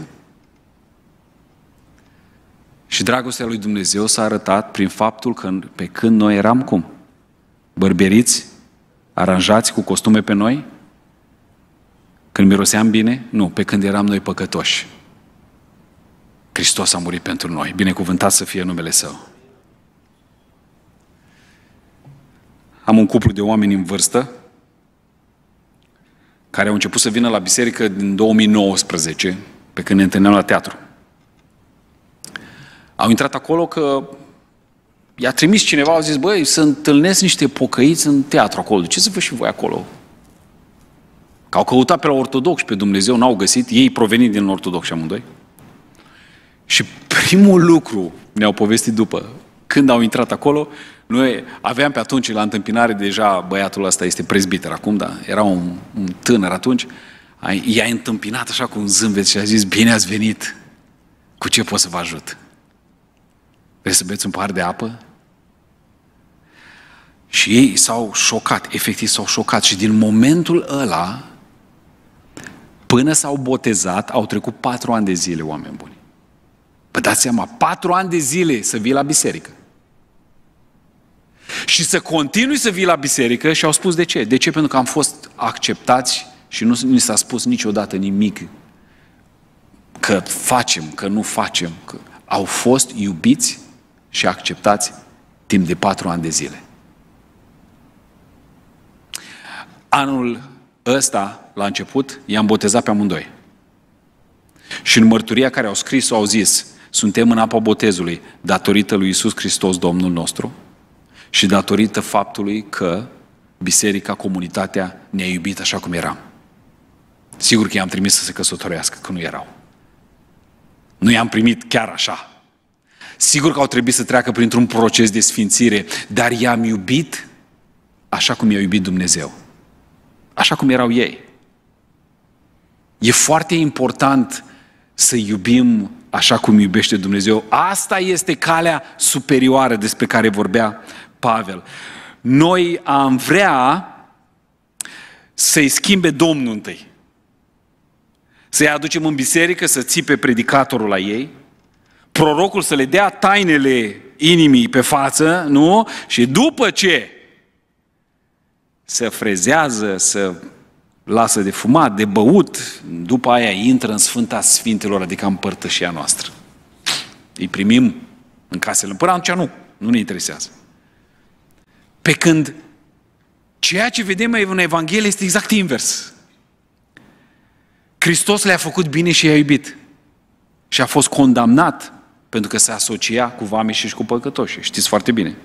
Și dragostea lui Dumnezeu s-a arătat prin faptul că pe când noi eram cum? Bărberiți, aranjați cu costume pe noi? Când miroseam bine? Nu, pe când eram noi păcătoși. Hristos a murit pentru noi. Binecuvântat să fie numele Său. Am un cuplu de oameni în vârstă care au început să vină la biserică din 2019, pe când ne întâlneam la teatru. Au intrat acolo că i-a trimis cineva, au zis, băi, să întâlnesc niște pocăiți în teatru acolo. Ce să vă și voi acolo? Că au căutat pe la ortodox pe Dumnezeu, n-au găsit, ei provenind din ortodox amândoi. Și primul lucru, ne-au povestit după, când au intrat acolo, noi aveam pe atunci la întâmpinare deja, băiatul ăsta este prezbiter acum, da, era un, un tânăr atunci, i-a întâmpinat așa cu un zâmbet și a zis, bine ați venit, cu ce pot să vă ajut? Vreți să beți un pahar de apă? Și ei s-au șocat, efectiv s-au șocat. Și din momentul ăla, până s-au botezat, au trecut patru ani de zile, oameni buni. Păi dați seama, patru ani de zile să vii la biserică. Și să continui să vii la biserică și au spus de ce. De ce? Pentru că am fost acceptați și nu ni s-a spus niciodată nimic că facem, că nu facem. Că au fost iubiți și acceptați timp de patru ani de zile. Anul ăsta, la început, i-am botezat pe amândoi. Și în mărturia care au scris-o au zis, suntem în apa botezului datorită lui Isus Hristos, Domnul nostru, și datorită faptului că biserica, comunitatea ne-a iubit așa cum eram. Sigur că i-am trimis să se căsătorească, că nu erau. Nu i-am primit chiar așa, Sigur că au trebuit să treacă printr-un proces de sfințire, dar i-am iubit așa cum i-a iubit Dumnezeu. Așa cum erau ei. E foarte important să iubim așa cum iubește Dumnezeu. Asta este calea superioară despre care vorbea Pavel. Noi am vrea să-i schimbe Domnul întâi. Să-i aducem în biserică, să țipe predicatorul la ei, prorocul să le dea tainele inimii pe față, nu? Și după ce se frezează, să lasă de fumat, de băut, după aia intră în Sfânta Sfintelor, adică împărtășia noastră. Îi primim în casele împărat, nu, nu ne interesează. Pe când ceea ce vedem în Evanghelie este exact invers. Hristos le-a făcut bine și i-a iubit. Și a fost condamnat pentru că se asocia cu vame și cu păcătoșii. Știți foarte bine.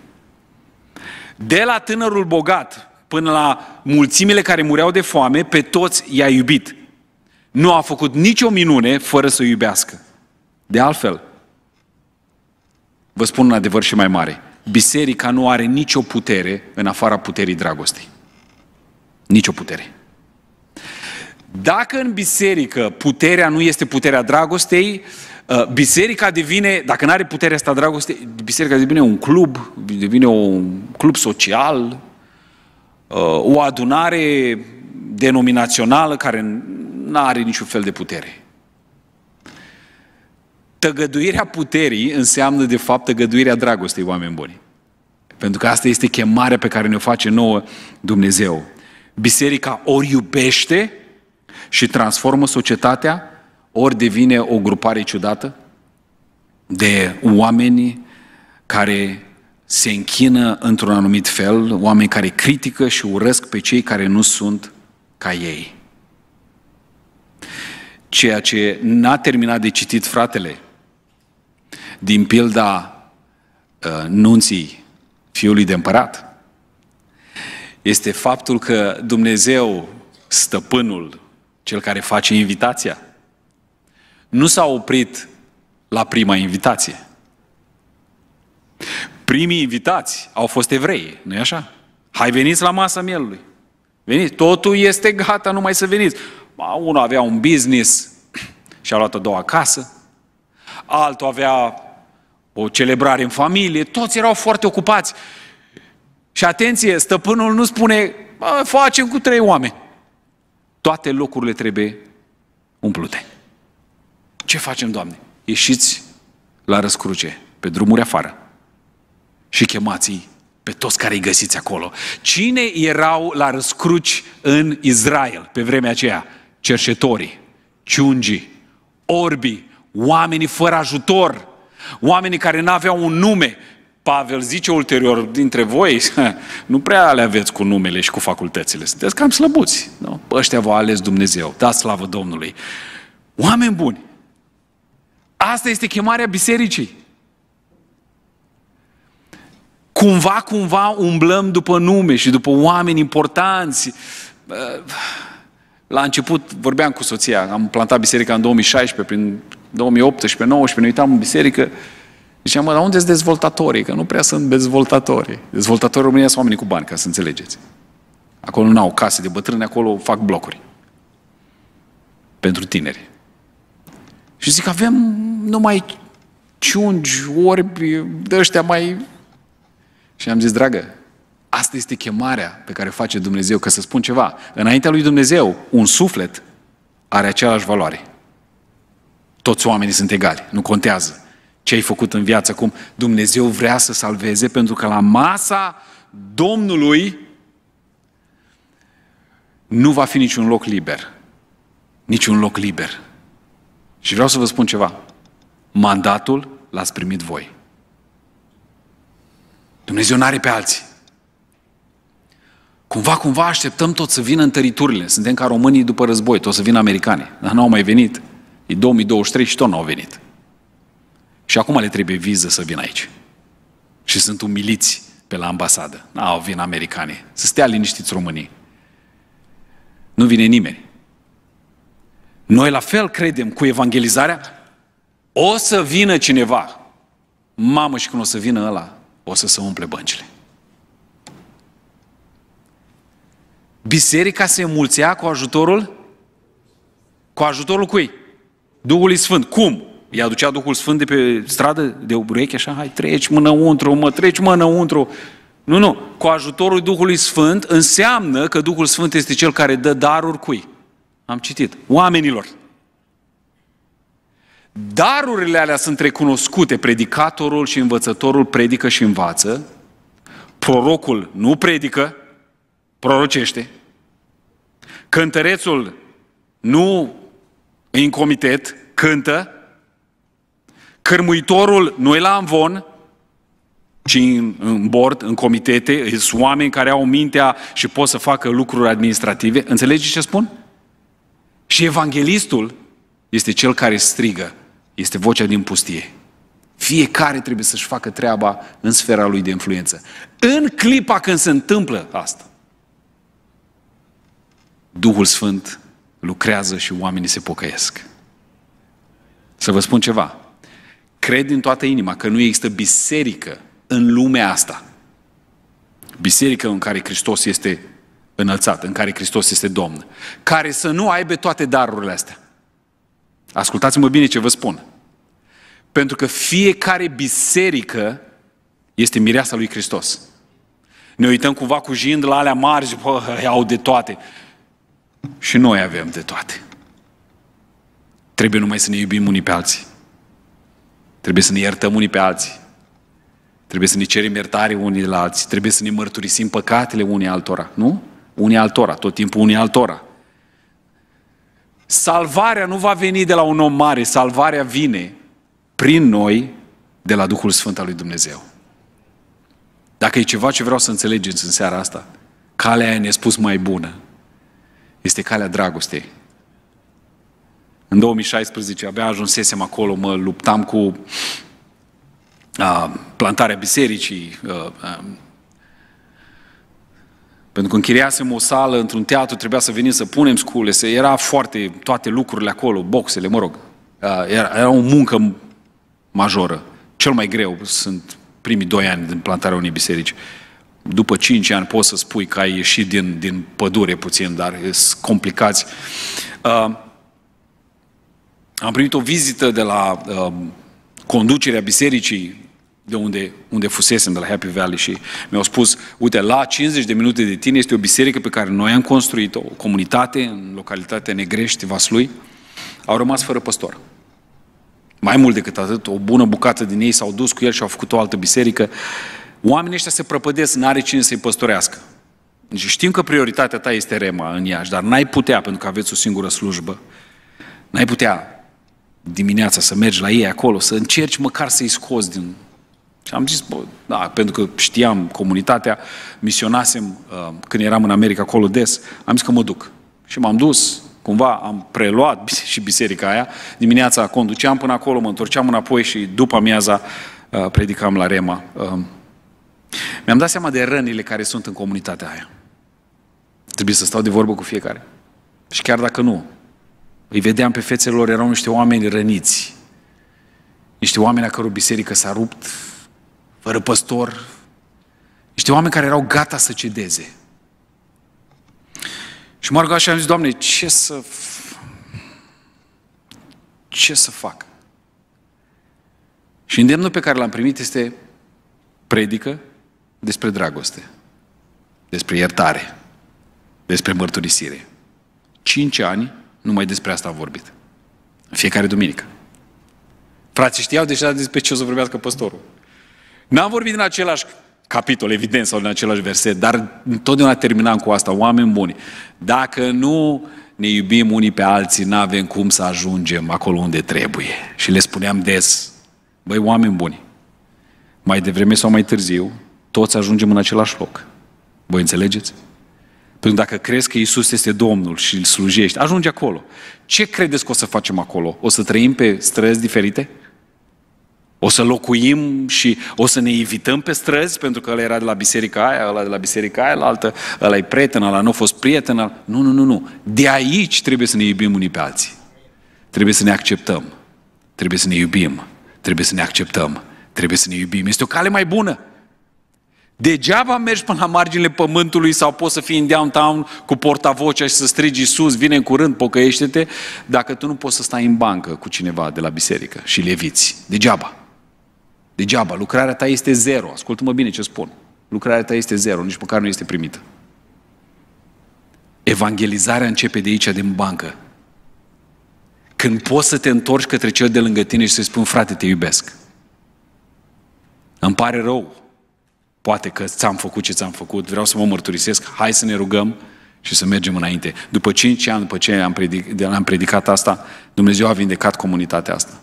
De la tânărul bogat până la mulțimile care mureau de foame, pe toți i-a iubit. Nu a făcut nicio minune fără să iubească. De altfel, vă spun un adevăr și mai mare. Biserica nu are nicio putere în afara puterii dragostei. Nicio putere. Dacă în biserică puterea nu este puterea dragostei, Uh, biserica devine, dacă nu are puterea asta dragoste, biserica devine un club, devine un club social, uh, o adunare denominațională care nu are niciun fel de putere. Tăgăduirea puterii înseamnă, de fapt, tăgăduirea dragostei, oameni buni. Pentru că asta este chemarea pe care ne-o face nouă Dumnezeu. Biserica ori iubește și transformă societatea, ori devine o grupare ciudată de oameni care se închină într-un anumit fel, oameni care critică și urăsc pe cei care nu sunt ca ei. Ceea ce n-a terminat de citit fratele din pilda uh, nunții fiului de împărat este faptul că Dumnezeu, stăpânul, cel care face invitația, nu s-a oprit la prima invitație. Primii invitați au fost evrei, nu e așa? Hai veniți la masa mielului. Veniți, totul este gata, numai să veniți. Unul avea un business și a luat-o două casă, altul avea o celebrare în familie, toți erau foarte ocupați. Și atenție, stăpânul nu spune, facem cu trei oameni. Toate locurile trebuie umplute. Ce facem, Doamne? Ieșiți la răscruce, pe drumuri afară și chemați pe toți care îi găsiți acolo. Cine erau la răscruci în Israel pe vremea aceea? Cerșetorii, ciungii, orbii, oamenii fără ajutor, oamenii care nu aveau un nume. Pavel zice ulterior, dintre voi, nu prea le aveți cu numele și cu facultățile, sunteți cam slăbuți. Nu? Ăștia v au ales Dumnezeu, dați slavă Domnului. Oameni buni, Asta este chemarea bisericii. Cumva, cumva umblăm după nume și după oameni importanți. La început vorbeam cu soția, am plantat biserica în 2016, prin 2018, 2019, ne uitam în biserică Ziceam, mă, dar unde sunt dezvoltatorii? Că nu prea sunt dezvoltatori. Dezvoltatorii România sunt oamenii cu bani, ca să înțelegeți. Acolo nu au case de bătrâni, acolo fac blocuri. Pentru tineri. Și zic, avem numai ciungi, orbi, de ăștia mai... Și am zis, dragă, asta este chemarea pe care o face Dumnezeu, că să spun ceva. Înaintea lui Dumnezeu, un suflet are aceeași valoare. Toți oamenii sunt egali, nu contează ce ai făcut în viață, cum Dumnezeu vrea să salveze, pentru că la masa Domnului nu va fi niciun loc liber. Niciun loc liber. Și vreau să vă spun ceva. Mandatul l-ați primit voi. Dumnezeu n-are pe alții. Cumva, cumva așteptăm tot să vină în teritoriile, Suntem ca românii după război, tot să vină americani. Dar n-au mai venit. E 2023 și tot n-au venit. Și acum le trebuie viză să vină aici. Și sunt umiliți pe la ambasadă. Au, vin americani. Să stea liniștiți românii. Nu vine nimeni. Noi la fel credem cu evangelizarea, o să vină cineva. Mamă, și când o să vină ăla, o să se umple băncile. Biserica se mulțea cu ajutorul? Cu ajutorul cui? Duhului Sfânt. Cum? I-a ducea Duhul Sfânt de pe stradă, de o ureche, așa, hai, treci mână untru, mă, treci mână untru. Nu, nu. Cu ajutorul Duhului Sfânt înseamnă că Duhul Sfânt este cel care dă daruri cui? Am citit. Oamenilor. Darurile alea sunt recunoscute. Predicatorul și învățătorul predică și învață. Prorocul nu predică, prorocește. Cântărețul nu în comitet, cântă. Cărmuitorul nu e la amvon, ci în, în bord, în comitete, sunt oameni care au mintea și pot să facă lucruri administrative. Înțelegeți ce spun? Și evanghelistul este cel care strigă, este vocea din pustie. Fiecare trebuie să-și facă treaba în sfera lui de influență. În clipa când se întâmplă asta, Duhul Sfânt lucrează și oamenii se pocăiesc. Să vă spun ceva. Cred din toată inima că nu există biserică în lumea asta. Biserică în care Hristos este înălțat, în care Hristos este Domn, care să nu aibă toate darurile astea. Ascultați-mă bine ce vă spun. Pentru că fiecare biserică este mireasa lui Hristos. Ne uităm cumva cu jind la alea mari și bă, au de toate. Și noi avem de toate. Trebuie numai să ne iubim unii pe alții. Trebuie să ne iertăm unii pe alții. Trebuie să ne cerem iertare unii la alții. Trebuie să ne mărturisim păcatele unii altora, nu? unii altora, tot timpul unii altora. Salvarea nu va veni de la un om mare, salvarea vine prin noi de la Duhul Sfânt al lui Dumnezeu. Dacă e ceva ce vreau să înțelegeți în seara asta, calea aia ne spus mai bună este calea dragostei. În 2016 abia ajunsesem acolo, mă luptam cu a, plantarea bisericii, a, a, pentru că închiriasem o sală într-un teatru, trebuia să venim să punem scule, să era foarte, toate lucrurile acolo, boxele, mă rog. Era, era o muncă majoră. Cel mai greu sunt primii doi ani din plantarea unei biserici. După cinci ani poți să spui că ai ieșit din, din pădure puțin, dar sunt complicați. Uh, am primit o vizită de la uh, conducerea bisericii de unde, unde fusesem, de la Happy Valley și mi-au spus, uite, la 50 de minute de tine este o biserică pe care noi am construit-o, o comunitate în localitatea Negrești, Vaslui, au rămas fără păstor. Mai mult decât atât, o bună bucată din ei s-au dus cu el și au făcut o altă biserică. Oamenii ăștia se prăpădesc, n-are cine să-i păstorească. Deci știm că prioritatea ta este rema în Iași, dar n-ai putea, pentru că aveți o singură slujbă, n-ai putea dimineața să mergi la ei acolo, să încerci măcar să-i scoți din și am zis, bă, da, pentru că știam comunitatea, misionasem uh, când eram în America acolo des, am zis că mă duc. Și m-am dus, cumva am preluat și biserica aia, dimineața conduceam până acolo, mă întorceam înapoi și după amiaza uh, predicam la Rema. Uh, mi-am dat seama de rănile care sunt în comunitatea aia. Trebuie să stau de vorbă cu fiecare. Și chiar dacă nu, îi vedeam pe fețele lor, erau niște oameni răniți, niște oameni a căror biserică s-a rupt fără păstor, niște oameni care erau gata să cedeze. Și m-am rugat și am zis, Doamne, ce să... ce să fac? Și îndemnul pe care l-am primit este predică despre dragoste, despre iertare, despre mărturisire. Cinci ani numai despre asta am vorbit. În fiecare duminică. Frații știau deja despre ce o să vorbească păstorul. N-am vorbit în același capitol, evident, sau în același verset, dar întotdeauna terminam cu asta, oameni buni. Dacă nu ne iubim unii pe alții, nu avem cum să ajungem acolo unde trebuie. Și le spuneam des, băi, oameni buni, mai devreme sau mai târziu, toți ajungem în același loc. Voi înțelegeți? Pentru că dacă crezi că Isus este Domnul și îl slujești, ajunge acolo. Ce credeți că o să facem acolo? O să trăim pe străzi diferite? O să locuim și o să ne evităm pe străzi, pentru că ăla era de la biserica aia, ăla de la biserica aia, altă, ăla e prieten, ăla nu a fost prieten. Ăla... Nu, nu, nu, nu. De aici trebuie să ne iubim unii pe alții. Trebuie să ne acceptăm. Trebuie să ne iubim. Trebuie să ne acceptăm. Trebuie să ne iubim. Este o cale mai bună. Degeaba mergi până la marginile pământului sau poți să fii în downtown cu portavocea și să strigi sus, vine în curând, pocăiește-te, dacă tu nu poți să stai în bancă cu cineva de la biserică și leviți. Degeaba. Degeaba, lucrarea ta este zero. Ascultă-mă bine ce spun. Lucrarea ta este zero, nici măcar nu este primită. Evangelizarea începe de aici, din bancă. Când poți să te întorci către cel de lângă tine și să-i spun, frate, te iubesc. Îmi pare rău. Poate că ți-am făcut ce ți-am făcut, vreau să mă mărturisesc, hai să ne rugăm și să mergem înainte. După 5 ani, după ce am, predicat, am predicat asta, Dumnezeu a vindecat comunitatea asta.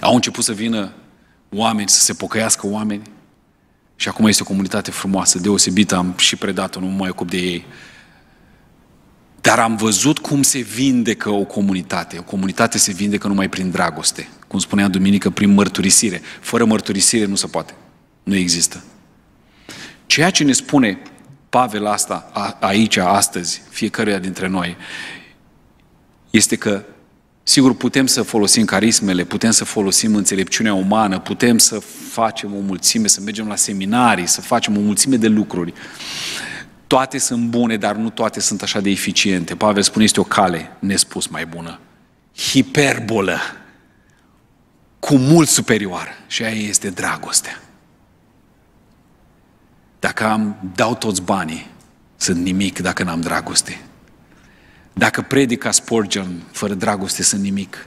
Au început să vină oameni, să se pocăiască oameni. Și acum este o comunitate frumoasă, deosebită, am și predat-o, nu mă mai ocup de ei. Dar am văzut cum se vindecă o comunitate. O comunitate se vindecă numai prin dragoste. Cum spunea Duminică, prin mărturisire. Fără mărturisire nu se poate. Nu există. Ceea ce ne spune Pavel asta a, aici, astăzi, fiecăruia dintre noi, este că Sigur, putem să folosim carismele, putem să folosim înțelepciunea umană, putem să facem o mulțime, să mergem la seminarii, să facem o mulțime de lucruri. Toate sunt bune, dar nu toate sunt așa de eficiente. Pavel spune, este o cale nespus mai bună. Hiperbolă. Cu mult superior. Și aia este dragostea. Dacă am, dau toți banii, sunt nimic dacă n-am dragoste. Dacă predica Spurgeon, fără dragoste sunt nimic.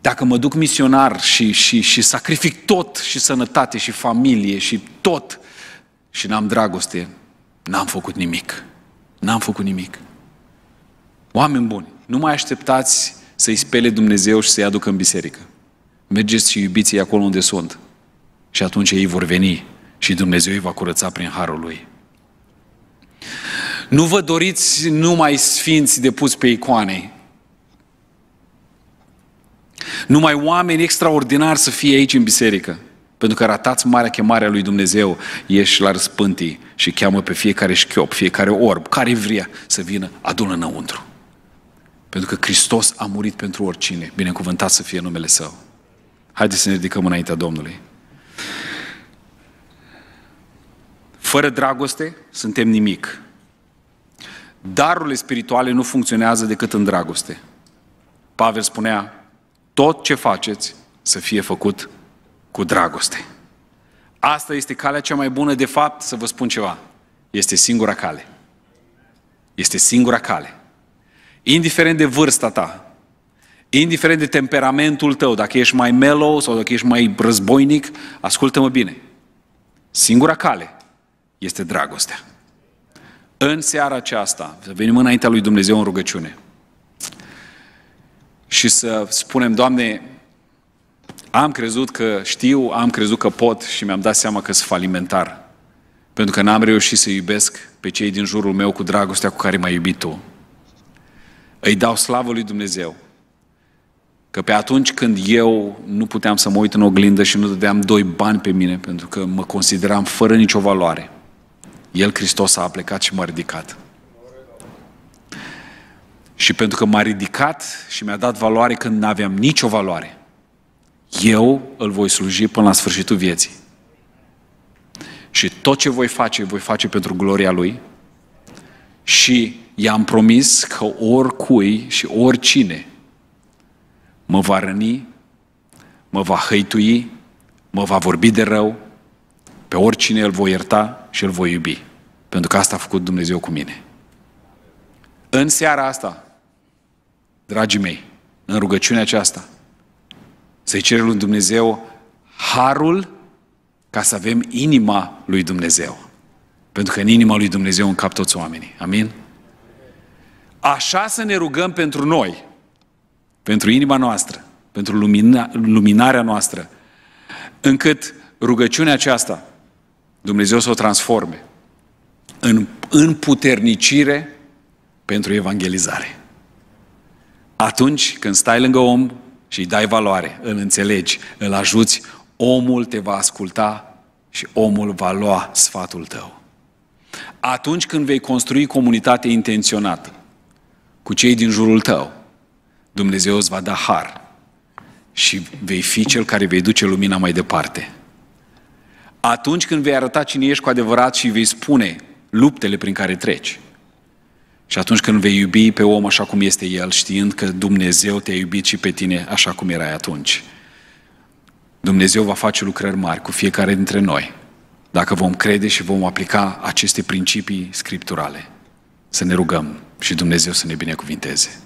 Dacă mă duc misionar și, și, și sacrific tot, și sănătate, și familie, și tot, și n-am dragoste, n-am făcut nimic. N-am făcut nimic. Oameni buni, nu mai așteptați să-i spele Dumnezeu și să-i aducă în biserică. Mergeți și iubiți-i acolo unde sunt. Și atunci ei vor veni și Dumnezeu îi va curăța prin harul lui. Nu vă doriți numai sfinți depus pe icoane. Numai oameni extraordinari să fie aici în biserică. Pentru că ratați marea chemare a lui Dumnezeu, ieși la răspântii și cheamă pe fiecare șchiop, fiecare orb, care vrea să vină, adună înăuntru. Pentru că Hristos a murit pentru oricine, binecuvântat să fie numele Său. Haideți să ne ridicăm înaintea Domnului. Fără dragoste suntem nimic darurile spirituale nu funcționează decât în dragoste. Pavel spunea, tot ce faceți să fie făcut cu dragoste. Asta este calea cea mai bună, de fapt, să vă spun ceva. Este singura cale. Este singura cale. Indiferent de vârsta ta, indiferent de temperamentul tău, dacă ești mai mellow sau dacă ești mai războinic, ascultă-mă bine. Singura cale este dragostea în seara aceasta, să venim înaintea lui Dumnezeu în rugăciune și să spunem, Doamne, am crezut că știu, am crezut că pot și mi-am dat seama că sunt falimentar. Pentru că n-am reușit să iubesc pe cei din jurul meu cu dragostea cu care m-ai iubit tu. Îi dau slavă lui Dumnezeu. Că pe atunci când eu nu puteam să mă uit în oglindă și nu dădeam doi bani pe mine, pentru că mă consideram fără nicio valoare, el, Hristos, a plecat și m-a ridicat. Și pentru că m-a ridicat și mi-a dat valoare când nu aveam nicio valoare, eu îl voi sluji până la sfârșitul vieții. Și tot ce voi face, voi face pentru gloria Lui. Și i-am promis că oricui și oricine mă va răni, mă va hăitui, mă va vorbi de rău, pe oricine îl voi ierta și îl voi iubi. Pentru că asta a făcut Dumnezeu cu mine. În seara asta, dragii mei, în rugăciunea aceasta, să-i cere lui Dumnezeu harul ca să avem inima lui Dumnezeu. Pentru că în inima lui Dumnezeu încap toți oamenii. Amin? Așa să ne rugăm pentru noi, pentru inima noastră, pentru lumina, luminarea noastră, încât rugăciunea aceasta Dumnezeu să o transforme în, în puternicire pentru evangelizare. Atunci când stai lângă om și îi dai valoare, îl înțelegi, îl ajuți, omul te va asculta și omul va lua sfatul tău. Atunci când vei construi comunitate intenționată cu cei din jurul tău, Dumnezeu îți va da har și vei fi cel care vei duce lumina mai departe atunci când vei arăta cine ești cu adevărat și vei spune luptele prin care treci. Și atunci când vei iubi pe om așa cum este el, știind că Dumnezeu te-a iubit și pe tine așa cum erai atunci. Dumnezeu va face lucrări mari cu fiecare dintre noi, dacă vom crede și vom aplica aceste principii scripturale. Să ne rugăm și Dumnezeu să ne binecuvinteze.